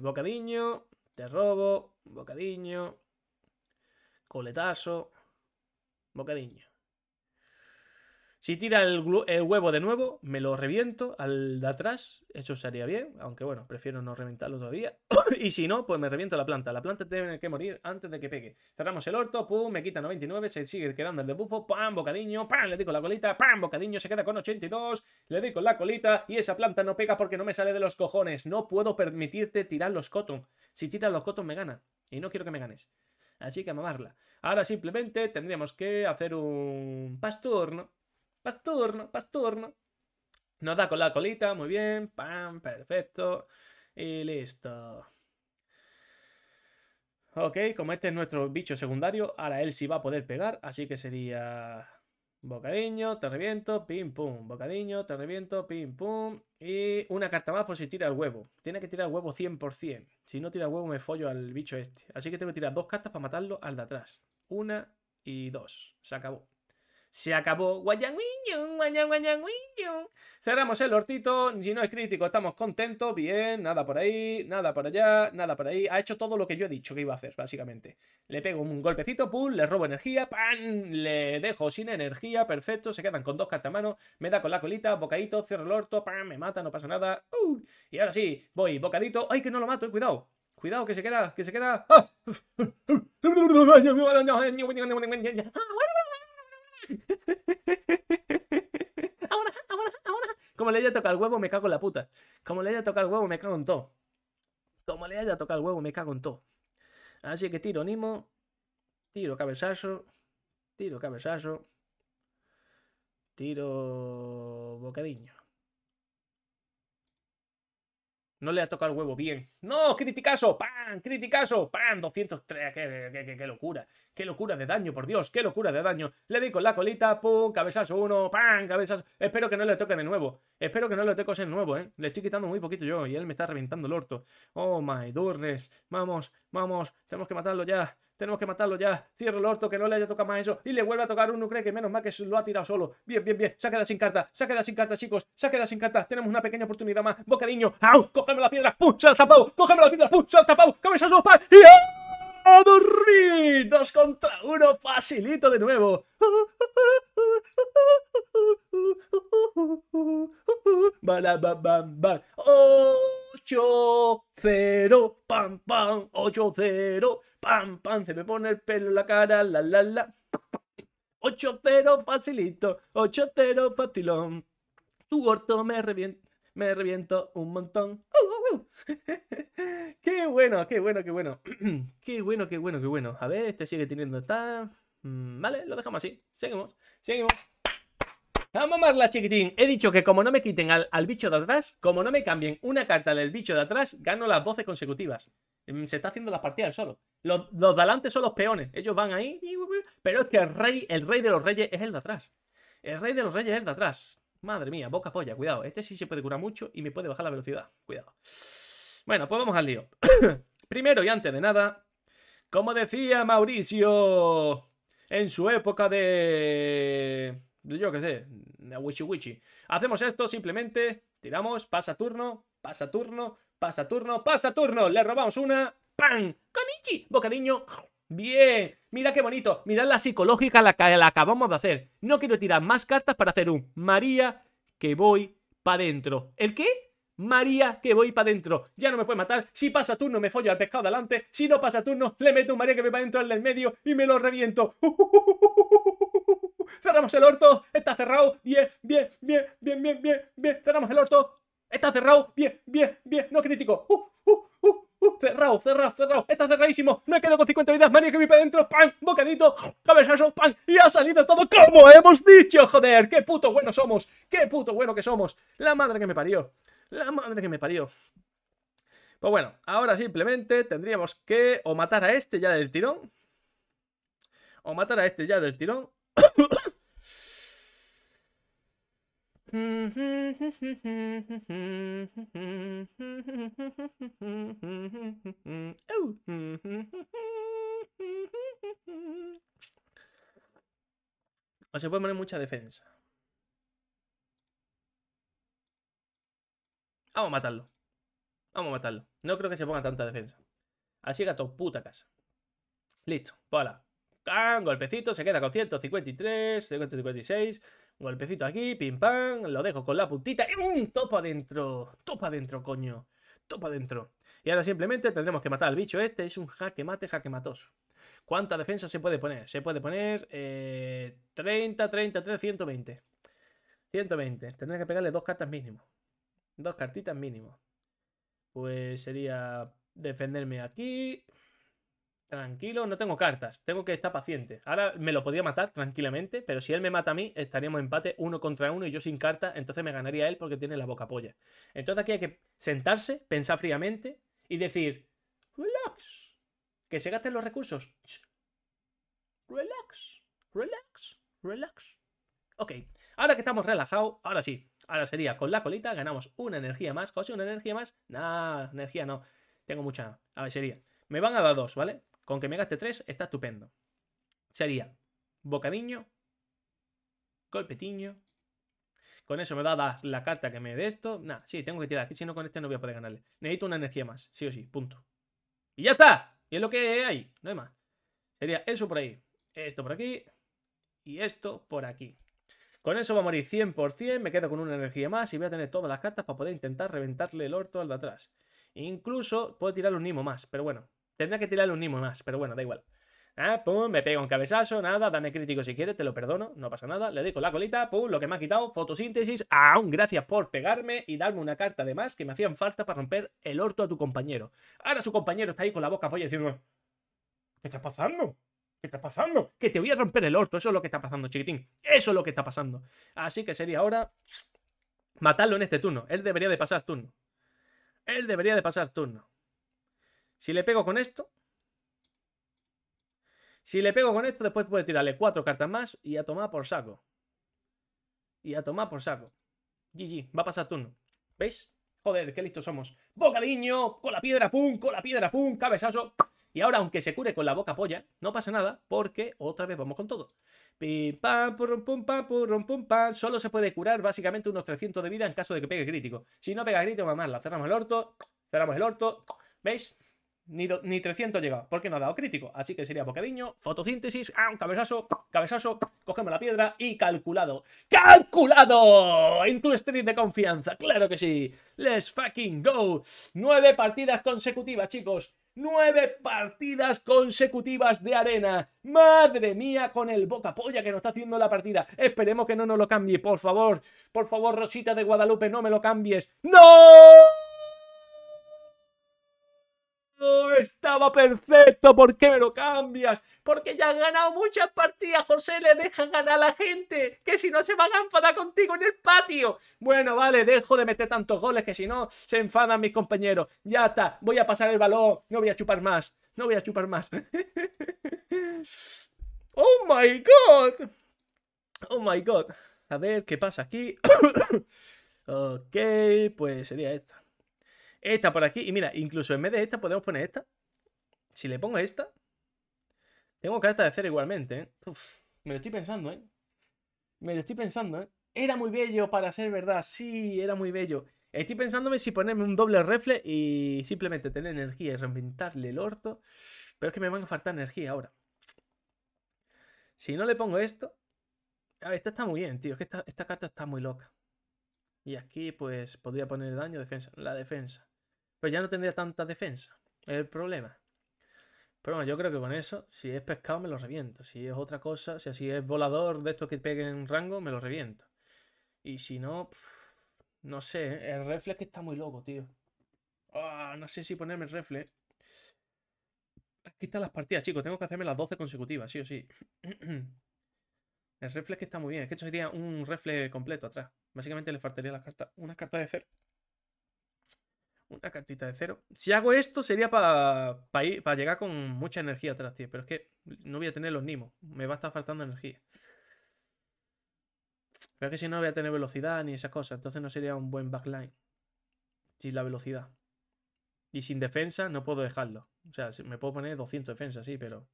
te robo, bocadillo coletazo, bocadillo si tira el, huevo de nuevo, me lo reviento al de atrás. Eso estaría bien, aunque bueno, prefiero no reventarlo todavía. y si no, pues me reviento la planta. La planta tiene que morir antes de que pegue. Cerramos el orto, pum, me quita 99, se sigue quedando el debufo, pam, bocadillo, pam, le digo la colita, pam, bocadillo, se queda con 82, le digo la colita y esa planta no pega porque no me sale de los cojones. No puedo permitirte tirar los coton. Si tiras los coton, me gana. Y no quiero que me ganes. Así que a mamarla. Ahora simplemente tendríamos que hacer un pasturno Pasturno, Pasturno. Nos da con la colita, muy bien. Pam, perfecto. Y listo. Ok, como este es nuestro bicho secundario, ahora él sí va a poder pegar, así que sería... bocadillo, te reviento, pim pum. bocadillo, te reviento, pim pum. Y una carta más por si tira el huevo. Tiene que tirar el huevo 100%. Si no tira el huevo me follo al bicho este. Así que tengo que tirar dos cartas para matarlo al de atrás. Una y dos. Se acabó. Se acabó. Cerramos el hortito. Y no es crítico, estamos contentos. Bien, nada por ahí, nada por allá, nada por ahí. Ha hecho todo lo que yo he dicho que iba a hacer, básicamente. Le pego un golpecito, Pull, le robo energía, pan, le dejo sin energía, perfecto. Se quedan con dos cartas a mano. Me da con la colita, bocadito, cierro el orto, pam, me mata, no pasa nada. y ahora sí, voy, bocadito. ¡Ay, que no lo mato! cuidado, Cuidado, que se queda, que se queda. ¡Ah! Como le haya tocado el huevo, me cago en la puta. Como le haya tocado el huevo, me cago en todo. Como le haya tocado el huevo, me cago en todo. Así que tiro Nimo. Tiro cabezazo. Tiro cabezazo. Tiro bocadillo. No le ha tocado el huevo bien. ¡No! ¡Criticazo! ¡Pam! ¡Criticazo! ¡Pam! 203. ¡Qué, qué, locura! ¡Qué locura de daño, por Dios! ¡Qué locura de daño! Le di con la colita. ¡Pum! Cabezazo uno. ¡Pam! cabezas. Espero que no le toque de nuevo. Espero que no le toque de nuevo, ¿eh? Le estoy quitando muy poquito yo y él me está reventando el orto. ¡Oh, my goodness! ¡Vamos! ¡Vamos! ¡Tenemos que matarlo ya! Tenemos que matarlo ya. Cierro el orto, que no le haya tocado más eso. Y le vuelve a tocar un nucleo, que menos mal que lo ha tirado solo. Bien, bien, bien. Se ha quedado sin carta. Se ha quedado sin carta, chicos. Se ha quedado sin carta. Tenemos una pequeña oportunidad más. Bocadiño. ¡Au! ¡Cógeme la piedra! ¡Pum! ¡Se la tapado! ¡Cógeme la piedra! ¡Pum! ¡Se la tapado! ¡Cabezazo! ¡Pam! ¡Y! dormir. ¡Dos contra uno! ¡Facilito de nuevo! bam ¡Ocho, cero, pam, pam, ¡Ocho, cero, pam, pam, se me pone el pelo en la cara, la, la, la. ocho cero, facilito, ¡Ocho, cero, facilón. Tu gordo me reviento, me reviento un montón. ¡Qué bueno, qué bueno, qué bueno! ¡Qué bueno, qué bueno, qué bueno! A ver, este sigue teniendo esta mm, Vale, lo dejamos así. Seguimos, seguimos. Vamos A mamarla, chiquitín. He dicho que como no me quiten al, bicho de atrás, como no me cambien una carta del bicho de atrás, gano las 12 consecutivas. Mm, se está haciendo las partidas solo. Los, los de adelante son los peones. Ellos van ahí. Pero es que el rey, el rey de los reyes es el de atrás. El rey de los reyes es el de atrás. Madre mía, boca polla, cuidado. Este sí se puede curar mucho y me puede bajar la velocidad. Cuidado. Bueno, pues vamos al lío. Primero y antes de nada, como decía Mauricio en su época de... Yo qué sé, de Wichi Wichi. Hacemos esto simplemente, tiramos, pasa turno, pasa turno, pasa turno, pasa turno. Le robamos una. ¡Pam! ¡Conichi! bocadillo Bien, mira qué bonito, mirad la psicológica la que la acabamos de hacer. No quiero tirar más cartas para hacer un María que voy para adentro ¿El qué? María que voy para adentro Ya no me puede matar. Si pasa turno me follo al pescado delante. Si no pasa turno le meto un María que voy para adentro en el medio y me lo reviento. Cerramos el orto. Está cerrado. Bien, bien, bien, bien, bien, bien, bien. Cerramos el orto. Está cerrado. Bien, bien, bien. No crítico. Uh, uh. Uh, cerrado, cerrado, cerrado. Está cerradísimo. Me quedo con 50 vidas. Mario que vi para adentro. ¡Pam! Bocadito. Cabezazo. ¡Pam! Y ha salido todo como hemos dicho. Joder, qué puto bueno somos. Qué puto bueno que somos. La madre que me parió. La madre que me parió. Pues bueno, ahora simplemente tendríamos que o matar a este ya del tirón. O matar a este ya del tirón. O se puede poner mucha defensa. Vamos a matarlo. Vamos a matarlo. No creo que se ponga tanta defensa. Así gato, puta casa. Listo, Pola. Golpecito, se queda con 153, 156. Golpecito aquí, pim pam, lo dejo con la puntita y un ¡Topa adentro! ¡Topa adentro, coño! ¡Topa adentro! Y ahora simplemente tendremos que matar al bicho este, es un jaque mate, jaque matoso. ¿Cuánta defensa se puede poner? Se puede poner 30, 30, 33, 120. 120. Tendré que pegarle dos cartas mínimo. Dos cartitas mínimo. Pues sería defenderme aquí. Tranquilo, no tengo cartas. Tengo que estar paciente. Ahora me lo podía matar tranquilamente, pero si él me mata a mí, estaríamos empate uno contra uno y yo sin cartas, entonces me ganaría él porque tiene la boca polla. Entonces aquí hay que sentarse, pensar fríamente y decir, relax, que se gasten los recursos. Relax, relax, relax. Ok, ahora que estamos relajados, ahora sí. Ahora sería con la colita, ganamos una energía más. ¿Casi una energía más? Nah, energía no. Tengo mucha. A ver, sería. Me van a dar dos, ¿vale? Con que me gaste 3 está estupendo. Sería bocadiño, golpetiño. Con eso me da la, la carta que me dé esto. Nah, sí, tengo que tirar aquí, si no con este no voy a poder ganarle. Necesito una energía más, sí o sí, punto. ¡Y ya está! Y es lo que hay, no hay más. Sería eso por ahí, esto por aquí y esto por aquí. Con eso va a morir 100%, me quedo con una energía más y voy a tener todas las cartas para poder intentar reventarle el orto al de atrás. Incluso puedo tirar un nimo más, pero bueno, Tendría que tirarle un nimo más, pero bueno, da igual. Ah, pum, me pego un cabezazo, nada, dame crítico si quieres, te lo perdono, no pasa nada. Le con la colita, pum, lo que me ha quitado, fotosíntesis. Aún gracias por pegarme y darme una carta de más que me hacían falta para romper el orto a tu compañero. Ahora su compañero está ahí con la boca polla diciendo: ¿Qué está pasando? ¿Qué está pasando? Que te voy a romper el orto, eso es lo que está pasando, chiquitín. Eso es lo que está pasando. Así que sería ahora matarlo en este turno. Él debería de pasar turno. Él debería de pasar turno. Si le pego con esto... Si le pego con esto, después puede tirarle cuatro cartas más y a tomar por saco. Y a tomar por saco. GG, va a pasar turno. ¿Veis? Joder, qué listos somos. Bocadiño, con la piedra, pum, con la piedra, pum, cabezazo. Y ahora, aunque se cure con la boca polla, no pasa nada, porque otra vez vamos con todo. Pim, pam, purrum, pum, pam, purrum, pum, pam. Solo se puede curar básicamente unos 300 de vida en caso de que pegue crítico. Si no pega crítico, mamá, la cerramos el orto, cerramos el orto. ¿Veis? Ni, ni 300 llega, porque no ha dado crítico. Así que sería bocadiño, fotosíntesis, ah, un cabezazo, cabezazo, cogemos la piedra y calculado. ¡Calculado! En tu street de confianza, claro que sí. Let's fucking go. Nueve partidas consecutivas, chicos. Nueve partidas consecutivas de arena. Madre mía, con el boca polla que nos está haciendo la partida. Esperemos que no nos lo cambie, por favor. Por favor, Rosita de Guadalupe, no me lo cambies. ¡No! estaba perfecto, ¿por qué me lo cambias? Porque ya has ganado muchas partidas, José, le dejan ganar a la gente, que si no se van a enfadar contigo en el patio. Bueno, vale, dejo de meter tantos goles que si no se enfadan mis compañeros. Ya está, voy a pasar el balón, no voy a chupar más, no voy a chupar más. ¡Oh, my God! ¡Oh, my God! A ver, ¿qué pasa aquí? ok, pues sería esto. Esta por aquí. Y mira, incluso en vez de esta podemos poner esta. Si le pongo esta. Tengo carta de hacer igualmente, ¿eh? me lo estoy pensando, ¿eh? Me lo estoy pensando, ¿eh? Era muy bello para ser verdad. Sí, era muy bello. Estoy pensándome si ponerme un doble refle y simplemente tener energía y reinventarle el orto. Pero es que me van a faltar energía ahora. Si no le pongo esto... A ver, esta está muy bien, tío. Es que esta, esta carta está muy loca. Y aquí, pues, podría poner daño, defensa. La defensa. Pues ya no tendría tanta defensa. Es el problema. Pero bueno, yo creo que con eso, si es pescado, me lo reviento. Si es otra cosa, si es volador de estos que peguen rango, me lo reviento. Y si no, no sé. El reflex está muy loco, tío. Ah, no sé si ponerme el reflex. Aquí están las partidas, chicos. Tengo que hacerme las 12 consecutivas, sí o sí. el reflex que está muy bien. Es que esto sería un reflex completo atrás. Básicamente le faltaría las cartas, unas cartas de cero. Una cartita de cero. Si hago esto sería para llegar con mucha energía atrás, tío. Pero es que no voy a tener los nimos. Me va a estar faltando energía. Pero es que si no voy a tener velocidad ni esas cosas. Entonces no sería un buen backline. Sin la velocidad. Y sin defensa no puedo dejarlo. O sea, me puedo poner 200 defensa, sí, pero...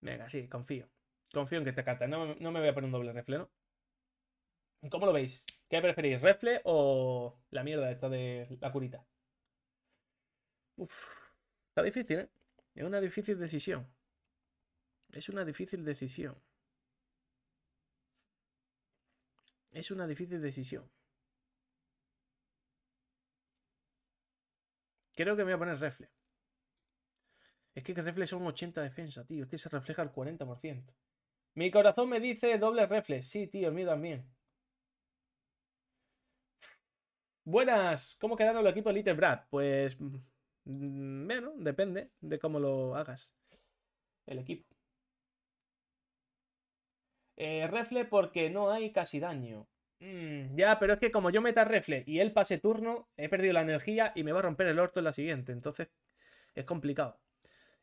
Venga, sí, confío. Confío en que esta carta. No, no me voy a poner un doble reflejo ¿Cómo lo veis? ¿Qué preferís, refle o la mierda esta de la curita? Uf, está difícil, ¿eh? Es una difícil decisión. Es una difícil decisión. Es una difícil decisión. Creo que me voy a poner refle. Es que refle son 80 defensa, tío. Es que se refleja el 40%. Mi corazón me dice doble refle. Sí, tío, el mío también. Buenas, ¿cómo quedaron los equipos Little Brad? Pues, mm, bueno, depende de cómo lo hagas. El equipo. Eh, refle porque no hay casi daño. Mm, ya, pero es que como yo meta refle y él pase turno, he perdido la energía y me va a romper el orto en la siguiente. Entonces, es complicado.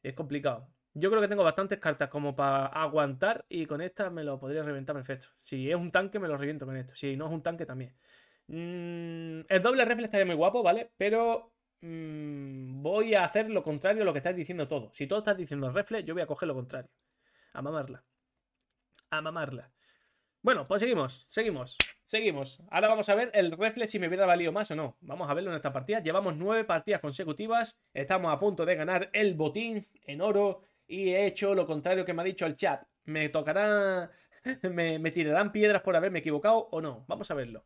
Es complicado. Yo creo que tengo bastantes cartas como para aguantar y con esta me lo podría reventar perfecto. Si es un tanque, me lo reviento con esto. Si no es un tanque, también. Mm, el doble reflex estaría muy guapo, ¿vale? Pero mm, voy a hacer lo contrario a lo que estáis diciendo todo. Si todo estás diciendo reflex, yo voy a coger lo contrario. A mamarla. A mamarla. Bueno, pues seguimos, seguimos, seguimos. Ahora vamos a ver el reflex si me hubiera valido más o no. Vamos a verlo en esta partida. Llevamos nueve partidas consecutivas. Estamos a punto de ganar el botín en oro. Y he hecho lo contrario que me ha dicho el chat. ¿Me tocará... me tirarán piedras por haberme equivocado o no? Vamos a verlo.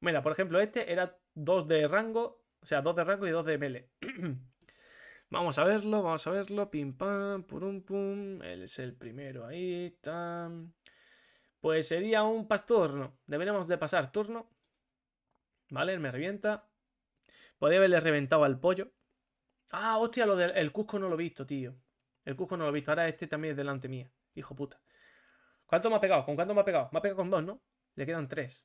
Mira, por ejemplo, este era 2 de rango, o sea, 2 de rango y 2 de mele. vamos a verlo, vamos a verlo. Pim pam, purum pum. Él es el primero ahí. está Pues sería un pasturno. Deberíamos de pasar turno. Vale, me revienta. Podría haberle reventado al pollo. Ah, hostia, lo del el Cusco no lo he visto, tío. El Cusco no lo he visto. Ahora este también es delante mía. Hijo puta. ¿Cuánto me ha pegado? ¿Con cuánto me ha pegado? Me ha pegado con dos, ¿no? Le quedan tres.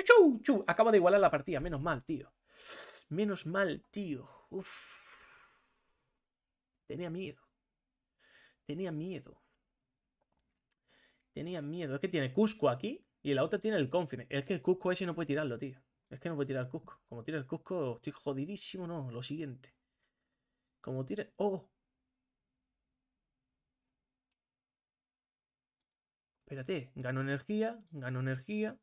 Chu, chu, Acaba de igualar la partida. Menos mal, tío. Menos mal, tío. Uf. Tenía miedo. Tenía miedo. Tenía miedo. Es que tiene Cusco aquí y la otra tiene el confine. Es que el Cusco ese no puede tirarlo, tío. Es que no puede tirar el Cusco. Como tira el Cusco, estoy jodidísimo. No, lo siguiente. Como tira... ¡Oh! Espérate. Gano energía, gano energía.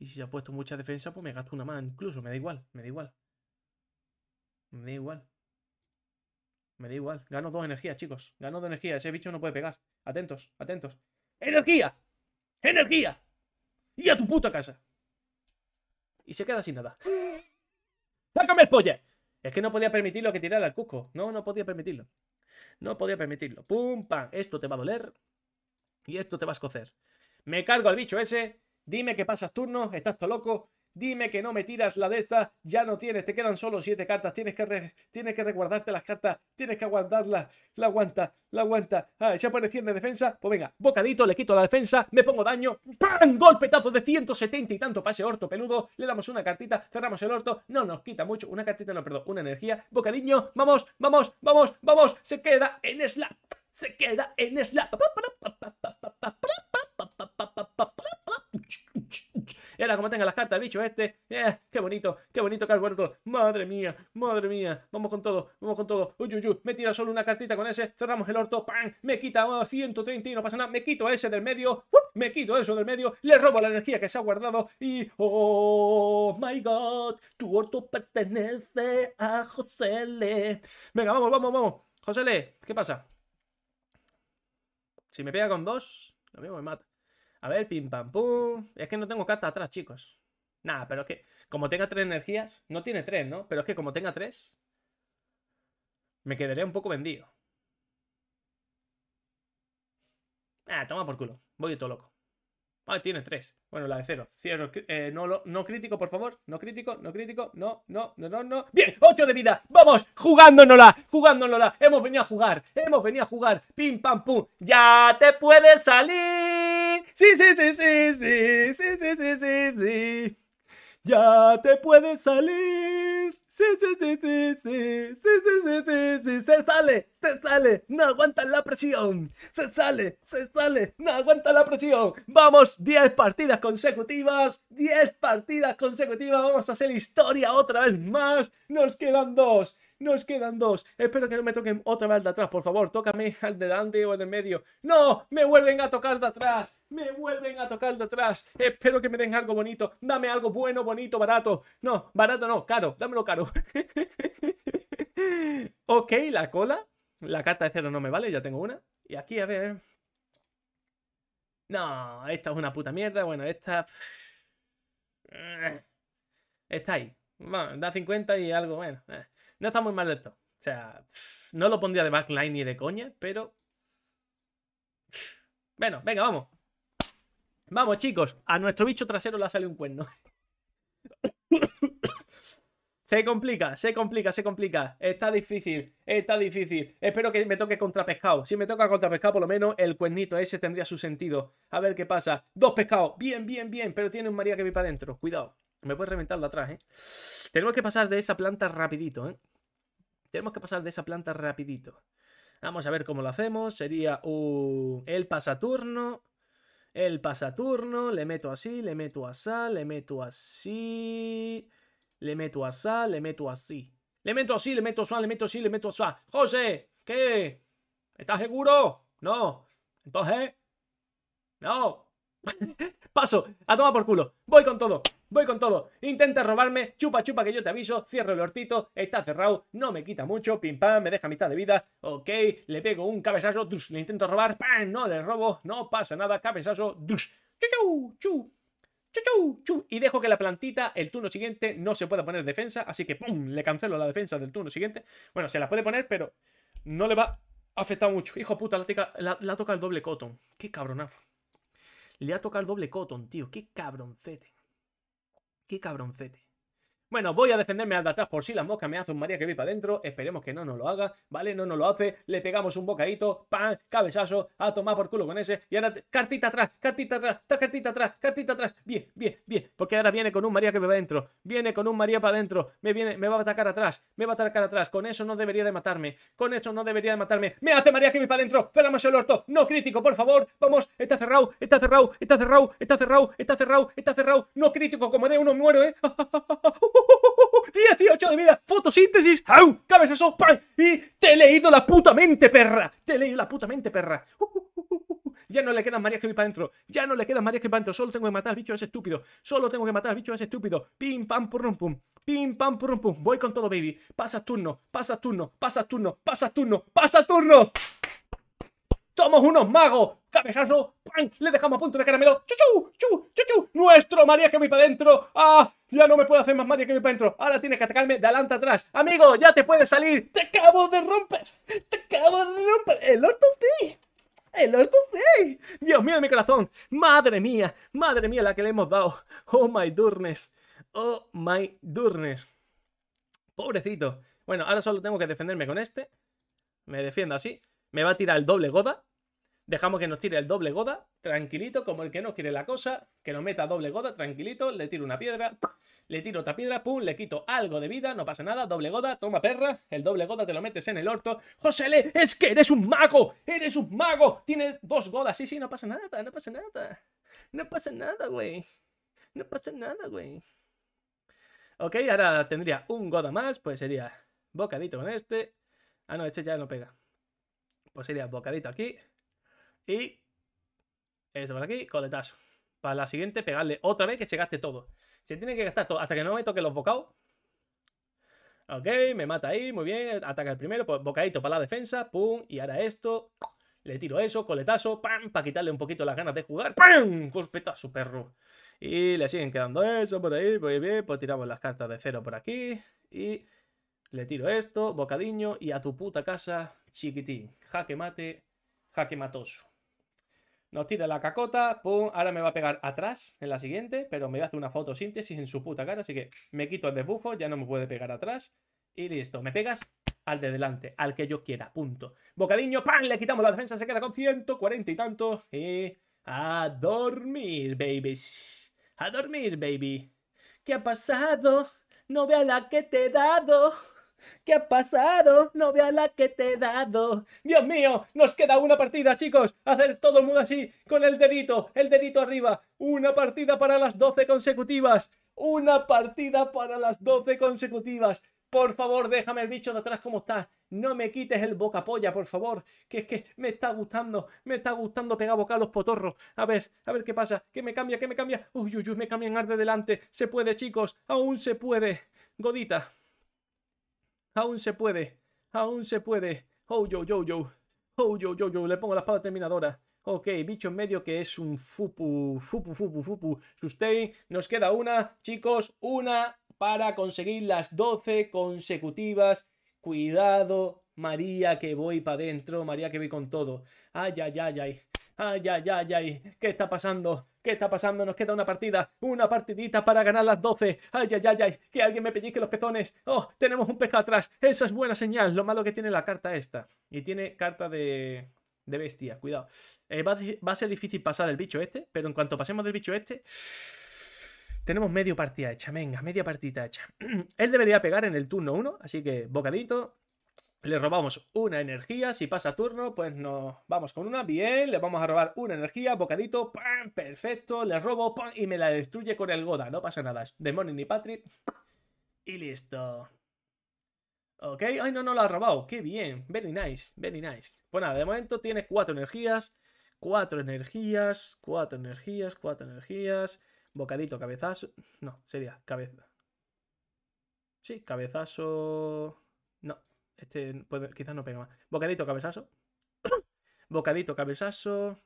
Y si se ha puesto mucha defensa, pues me gasto una más. Incluso, me da igual, me da igual. Me da igual. Me da igual. Gano dos energías, chicos. Gano dos energías. Ese bicho no puede pegar. Atentos, atentos. ¡Energía! ¡Energía! ¡Y a tu puta casa! Y se queda sin nada. ¡Sácame el polle! Es que no podía permitirlo que tirara al Cusco. No, no podía permitirlo. No podía permitirlo. ¡Pum, pam! Esto te va a doler. Y esto te va a escocer. Me cargo al bicho ese. Dime que pasas turno. estás todo loco. Dime que no me tiras la deza. ya no tienes, te quedan solo siete cartas, tienes que, tienes que resguardarte las cartas, tienes que aguantarlas, la aguanta, la aguanta. Ah, se pone 100 de defensa, pues venga, bocadito, le quito la defensa, me pongo daño, ¡pam! Golpetazo de 170 y tanto, pase orto peludo, le damos una cartita, cerramos el orto, no nos quita mucho, una cartita, no, perdón, una energía, bocadiño, vamos, vamos, vamos, vamos, se queda en slap, se queda en slap. Y como tenga las cartas el bicho este. Eh, ¡Qué bonito! ¡Qué bonito que has vuelto! ¡Madre mía! ¡Madre mía! Vamos con todo, vamos con todo. Uy, uy, uy. Me tira solo una cartita con ese. Cerramos el orto. ¡Pam! Me quita 130 ah, y no pasa nada. Me quito ese del medio. Me quito eso del medio. Le robo la energía que se ha guardado. Y. ¡Oh my god! Tu orto pertenece a José L. Venga, vamos, vamos, vamos. José L, ¿qué pasa? Si me pega con dos, lo mismo me mata. A ver, pim pam pum. Es que no tengo carta atrás, chicos. Nada, pero es que como tenga tres energías, no tiene tres, ¿no? Pero es que como tenga tres, me quedaré un poco vendido. Ah, toma por culo. Voy todo loco. Ah, tiene tres. Bueno, la de cero. Cierro, eh, no, no, crítico, por favor. No crítico, no crítico. No, no, no, no, no. Bien, ocho de vida. Vamos, jugándonola, jugándonola. Hemos venido a jugar, hemos venido a jugar. Pim, pam, pum. Ya te puedes salir. Sí, sí, sí, sí, sí, sí, sí, sí, sí, sí. Ya te puedes salir. Sí, sí, sí, sí, sí, sí, sí, sí, Se sale, se sale. No aguanta la presión. Se sale, se sale. No aguanta la presión. Vamos, 10 partidas consecutivas. 10 partidas consecutivas. Vamos a hacer historia otra vez más. Nos quedan dos. Nos quedan dos. Espero que no me toquen otra vez de atrás. Por favor, tócame al de delante o al de medio. ¡No! ¡Me vuelven a tocar de atrás! ¡Me vuelven a tocar de atrás! Espero que me den algo bonito. Dame algo bueno, bonito, barato. No, barato no, caro. Dámelo caro. ok, la cola. La carta de cero no me vale, ya tengo una. Y aquí, a ver. No, esta es una puta mierda. Bueno, esta... Eh, está ahí. Bueno, da 50 y algo, bueno. Eh. No está muy mal esto. O sea, no lo pondría de backline ni de coña, pero... Bueno, venga, vamos. Vamos, chicos. A nuestro bicho trasero le sale un cuerno. se complica, se complica, se complica. Está difícil, está difícil. Espero que me toque contra pescado. Si me toca contra pescado, por lo menos el cuernito ese tendría su sentido. A ver qué pasa. Dos pescados. Bien, bien, bien. Pero tiene un María que vi para adentro. Cuidado. Me puede reventar la atrás, ¿eh? Tenemos que pasar de esa planta rapidito, ¿eh? Tenemos que pasar de esa planta rapidito. Vamos a ver cómo lo hacemos. Sería un... El pasaturno. El pasaturno. Le meto así, le meto sal, le meto así... Le meto sal, le meto así. Le meto así, le meto asá, le meto así, le meto asá. José, ¿qué? ¿Estás seguro? No. Entonces... No. Paso. A tomar por culo. Voy con todo. Voy con todo. Intenta robarme. Chupa, chupa, que yo te aviso. Cierro el hortito. Está cerrado. No me quita mucho. Pim, pam. Me deja mitad de vida. Ok. Le pego un cabezazo. Le intento robar. Pam. No le robo. No pasa nada. Cabezazo. Dush. Chu, chu. Chu, chu, Y dejo que la plantita el turno siguiente no se pueda poner defensa. Así que pum. Le cancelo la defensa del turno siguiente. Bueno, se la puede poner, pero no le va a afectar mucho. Hijo puta, la, toca el doble cotton. Qué cabronazo. Le ha tocado el doble cotton, tío. Qué cabroncete. Qué cabroncete. Bueno, voy a defenderme al de atrás por si la mosca me hace un María que vi para adentro. Esperemos que no nos lo haga, ¿vale? No nos lo hace. Le pegamos un bocadito, ¡pam! Cabezazo, a tomar por culo con ese. Y ahora, cartita atrás, cartita atrás, cartita atrás, cartita atrás. Bien, bien, bien. Porque ahora viene con un María que me va adentro. Viene con un María para adentro. Me, viene, me va a atacar atrás, me va a atacar atrás. Con eso no debería de matarme. Con eso no debería de matarme. ¡Me hace María que vi para adentro! ¡Cerramos el orto! ¡No crítico, por favor! ¡Vamos! Está cerrado, está cerrado, está cerrado, está cerrado, está cerrado, está cerrado. No crítico, como de uno muero, ¿eh? 18 de vida, fotosíntesis, ¡au! Cabezazo, ¡Pan! Y te he leído la puta mente, perra. Te he leído la puta mente, perra. Ya no le quedan que vi para adentro. Ya no le queda María que para adentro. Solo tengo que matar al bicho ese estúpido. Solo tengo que matar al bicho ese estúpido. Pim, pam, purrum, pum. Pim, pam, purrum, pum. Voy con todo, baby. pasa turno, pasa turno, pasa turno, pasa turno, ¡Pasa turno. ¡Somos unos magos! ¡Cabezazo! ¡Pam! Le dejamos a punto de caramelo. ¡Chuchu! ¡Chu! ¡Chuchu! ¡Nuestro María que para adentro! ¡Ah! Ya no me puedo hacer más Mario que mi dentro. Ahora tienes que atacarme de adelante atrás. Amigo, ya te puedes salir. Te acabo de romper. Te acabo de romper. El orto sí. El orto sí. Dios mío de mi corazón. Madre mía. Madre mía la que le hemos dado. Oh my durnes. Oh my durnes. Pobrecito. Bueno, ahora solo tengo que defenderme con este. Me defiendo así. Me va a tirar el doble Goda. Dejamos que nos tire el doble goda, tranquilito, como el que no quiere la cosa, que nos meta doble goda, tranquilito, le tiro una piedra, le tiro otra piedra, pum, le quito algo de vida, no pasa nada, doble goda, toma perra, el doble goda te lo metes en el orto. le es que eres un mago! ¡Eres un mago! Tiene dos godas, sí, sí, no pasa nada, no pasa nada. No pasa nada, güey. No pasa nada, güey. Ok, ahora tendría un goda más, pues sería bocadito con este. Ah, no, este ya no pega. Pues sería bocadito aquí. Y esto eh, por aquí, coletazo. Para la siguiente, pegarle otra vez que se gaste todo. Se tiene que gastar todo hasta que no me toque los bocados. Ok, me mata ahí, muy bien. Ataca el primero, pues, bocadito para la defensa. Pum, y ahora esto. Le tiro eso, coletazo, pam, para quitarle un poquito las ganas de jugar. ¡Pam! su perro. Y le siguen quedando eso por ahí, muy pues, bien. Pues tiramos las cartas de cero por aquí. Y le tiro esto, bocadiño, y a tu puta casa, chiquitín. Jaque mate, jaque matoso. Nos tira la cacota, pum, ahora me va a pegar atrás en la siguiente, pero me hace una fotosíntesis en su puta cara, así que me quito el dibujo, ya no me puede pegar atrás. Y listo, me pegas al de delante, al que yo quiera, punto. Bocadillo, pan, le quitamos la defensa, se queda con 140 y tanto. Y a dormir, babies. A dormir, baby. ¿Qué ha pasado? No vea la que te he dado. ¿Qué ha pasado? No vea la que te he dado. Dios mío, nos queda una partida, chicos. Hacer todo el mundo así, con el dedito, el dedito arriba. Una partida para las 12 consecutivas. Una partida para las 12 consecutivas. Por favor, déjame el bicho de atrás como está. No me quites el boca polla, por favor. Que es que me está gustando, me está gustando pegar boca a los potorros. A ver, a ver qué pasa. Que me cambia, que me cambia. Uy, uy, uy, me cambian de delante. Se puede, chicos. Aún se puede. Godita. Aún se puede. Aún se puede. Oh, yo, yo, yo. Oh, yo, yo, yo. Le pongo la espada terminadora. Ok, bicho en medio que es un fupu, fupu, fupu, fupu. Sustain. Nos queda una, chicos. Una para conseguir las 12 consecutivas. Cuidado, María, que voy para adentro. María, que voy con todo. Ay, ay, ay, ay. Ay, ay, ay, ay. ¿Qué está pasando? ¿Qué está pasando? Nos queda una partida, una partidita para ganar las 12. Ay, ay, ay, ay, que alguien me pellique los pezones. Oh, tenemos un pez atrás. Esa es buena señal. Lo malo que tiene la carta esta. Y tiene carta de, de bestia, cuidado. Eh, va, a ser difícil pasar el bicho este, pero en cuanto pasemos del bicho este... Tenemos medio partida hecha, venga, media partida hecha. Él debería pegar en el turno 1, así que bocadito, le robamos una energía. Si pasa turno, pues nos vamos con una. Bien, le vamos a robar una energía. Bocadito. ¡Pam! Perfecto. Le robo. Y me la destruye con el Goda. No pasa nada. Demonio ni Patrick. Y listo. Ok. Ay, no, no lo ha robado. Qué bien. Very nice. Very nice. Bueno, de momento tiene cuatro energías. Cuatro energías. Cuatro energías. Cuatro energías. Bocadito, cabezazo. No, sería cabeza. Sí, cabezazo. Este quizás no pega más. Bocadito, cabezazo. bocadito, cabezazo.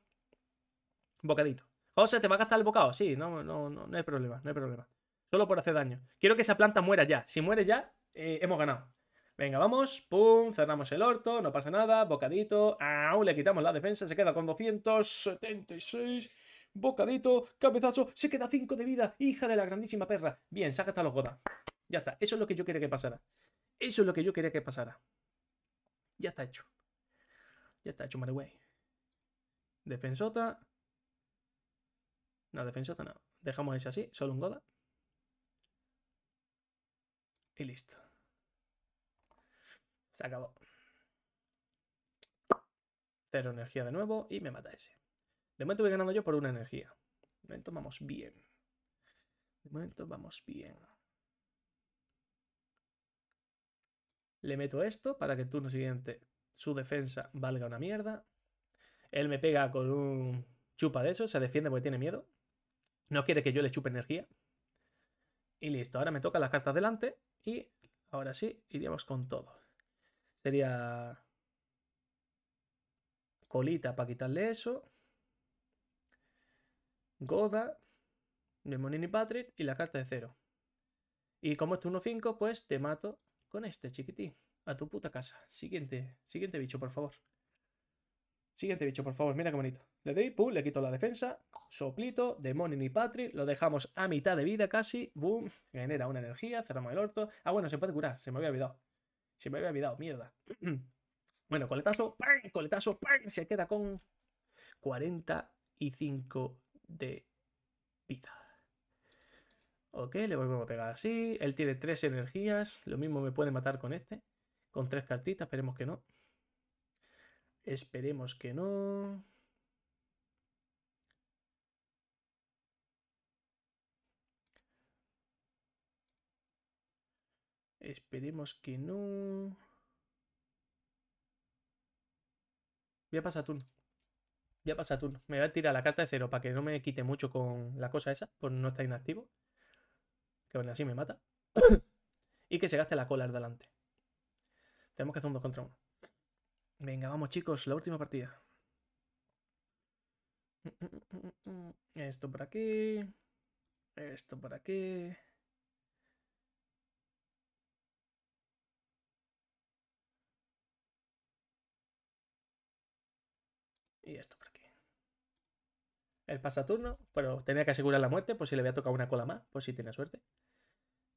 Bocadito. José, ¿te va a gastar el bocado? Sí, no, no, no, hay problema, no hay problema. Solo por hacer daño. Quiero que esa planta muera ya. Si muere ya, eh, hemos ganado. Venga, vamos. Pum, cerramos el orto, no pasa nada. Bocadito. ¡Aún le quitamos la defensa, se queda con 276. Bocadito, cabezazo, se queda 5 de vida. Hija de la grandísima perra. Bien, saca hasta los godas. Ya está, eso es lo que yo quería que pasara. Eso es lo que yo quería que pasara. Ya está hecho. Ya está hecho, Mareway. Defensota. No, defensota no. Dejamos ese así, solo un Goda. Y listo. Se acabó. Cero energía de nuevo y me mata ese. De momento voy ganando yo por una energía. De momento vamos bien. De momento vamos bien. le meto esto para que el turno siguiente su defensa valga una mierda. Él me pega con un chupa de eso, se defiende porque tiene miedo. No quiere que yo le chupe energía. Y listo, ahora me toca las cartas delante y ahora sí, iríamos con todo. Sería colita para quitarle eso. Goda, Demonini Patrick y la carta de cero. Y como es turno 5, pues te mato con este, chiquitín. A tu puta casa. Siguiente. Siguiente bicho, por favor. Siguiente bicho, por favor. Mira qué bonito. Le doy, pum, le quito la defensa. Soplito, demonio y patri. Lo dejamos a mitad de vida casi. Boom. Genera una energía. Cerramos el orto. Ah, bueno, se puede curar. Se me había olvidado. Se me había olvidado. Mierda. bueno, coletazo. Coletazo. ¡Pam! Se queda con 45 de vida. Ok, le volvemos a pegar así. Él tiene tres energías. Lo mismo me puede matar con este. Con tres cartitas, esperemos que no. Esperemos que no. Esperemos que no. Voy a pasar turno. Voy a pasar turno. Me voy a tirar la carta de cero para que no me quite mucho con la cosa esa, Pues no está inactivo que así me mata, y que se gaste la cola al delante. Tenemos que hacer un 2 contra 1. Venga, vamos chicos, la última partida. Esto por aquí. Esto por aquí. Y esto por aquí el pasaturno, pero tenía que asegurar la muerte por si le había tocado una cola más, por si tiene suerte.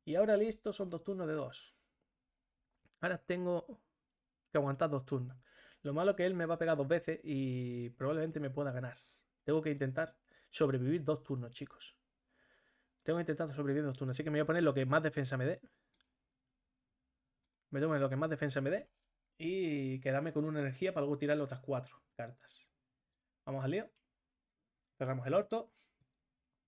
Y ahora listo, son dos turnos de dos. Ahora tengo que aguantar dos turnos. Lo malo que él me va a pegar dos veces y probablemente me pueda ganar. Tengo que intentar sobrevivir dos turnos, chicos. Tengo que intentar sobrevivir dos turnos, así que me voy a poner lo que más defensa me dé. Me poner lo que más defensa me dé y quedarme con una energía para luego tirarle otras cuatro cartas. Vamos al lío. Cerramos el orto.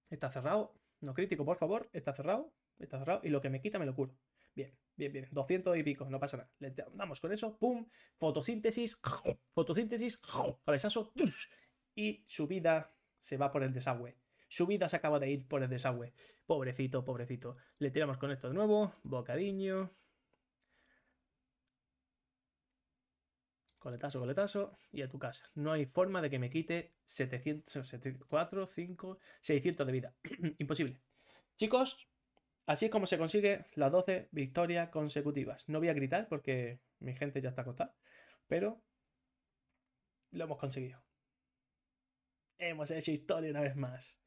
Está cerrado. No crítico, por favor. Está cerrado. Está cerrado. Y lo que me quita me lo curo. Bien, bien, bien. 200 y pico, no pasa nada. Le damos con eso. ¡Pum! Fotosíntesis. Fotosíntesis. Cabezazo. Y su vida se va por el desagüe. Su vida se acaba de ir por el desagüe. Pobrecito, pobrecito. Le tiramos con esto de nuevo. bocadillo coletazo, coletazo y a tu casa. No hay forma de que me quite 700, 5, 600 de vida. Imposible. Chicos, así es como se consigue las 12 victorias consecutivas. No voy a gritar porque mi gente ya está acostada, pero lo hemos conseguido. Hemos hecho historia una vez más.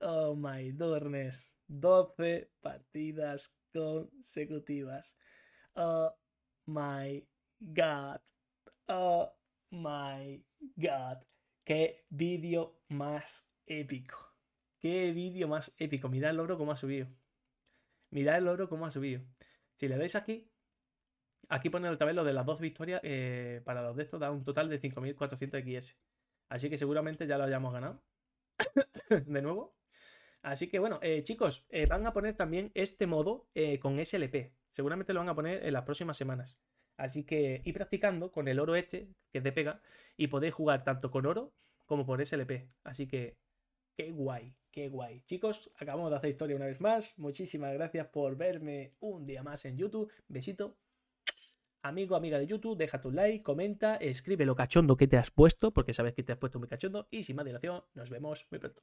Oh my goodness. 12 partidas consecutivas. Oh my god. Oh my god. Qué vídeo más épico. Qué vídeo más épico. Mirad el oro cómo ha subido. Mirad el oro cómo ha subido. Si le dais aquí, aquí pone el lo de las dos victorias eh, para los de estos, da un total de 5.400 XS. Así que seguramente ya lo hayamos ganado. de nuevo. Así que bueno, eh, chicos, eh, van a poner también este modo con SLP. Seguramente lo van a poner en las próximas semanas. Así que ir practicando con el oro este, que te pega, y podéis jugar tanto con oro como por SLP. Así que, qué guay, qué guay. Chicos, acabamos de hacer historia una vez más. Muchísimas gracias por verme un día más en YouTube. Besito. Amigo, amiga de YouTube, deja tu like, comenta, escribe lo cachondo que te has puesto, porque sabes que te has puesto muy cachondo. Y sin más dilación, nos vemos muy pronto.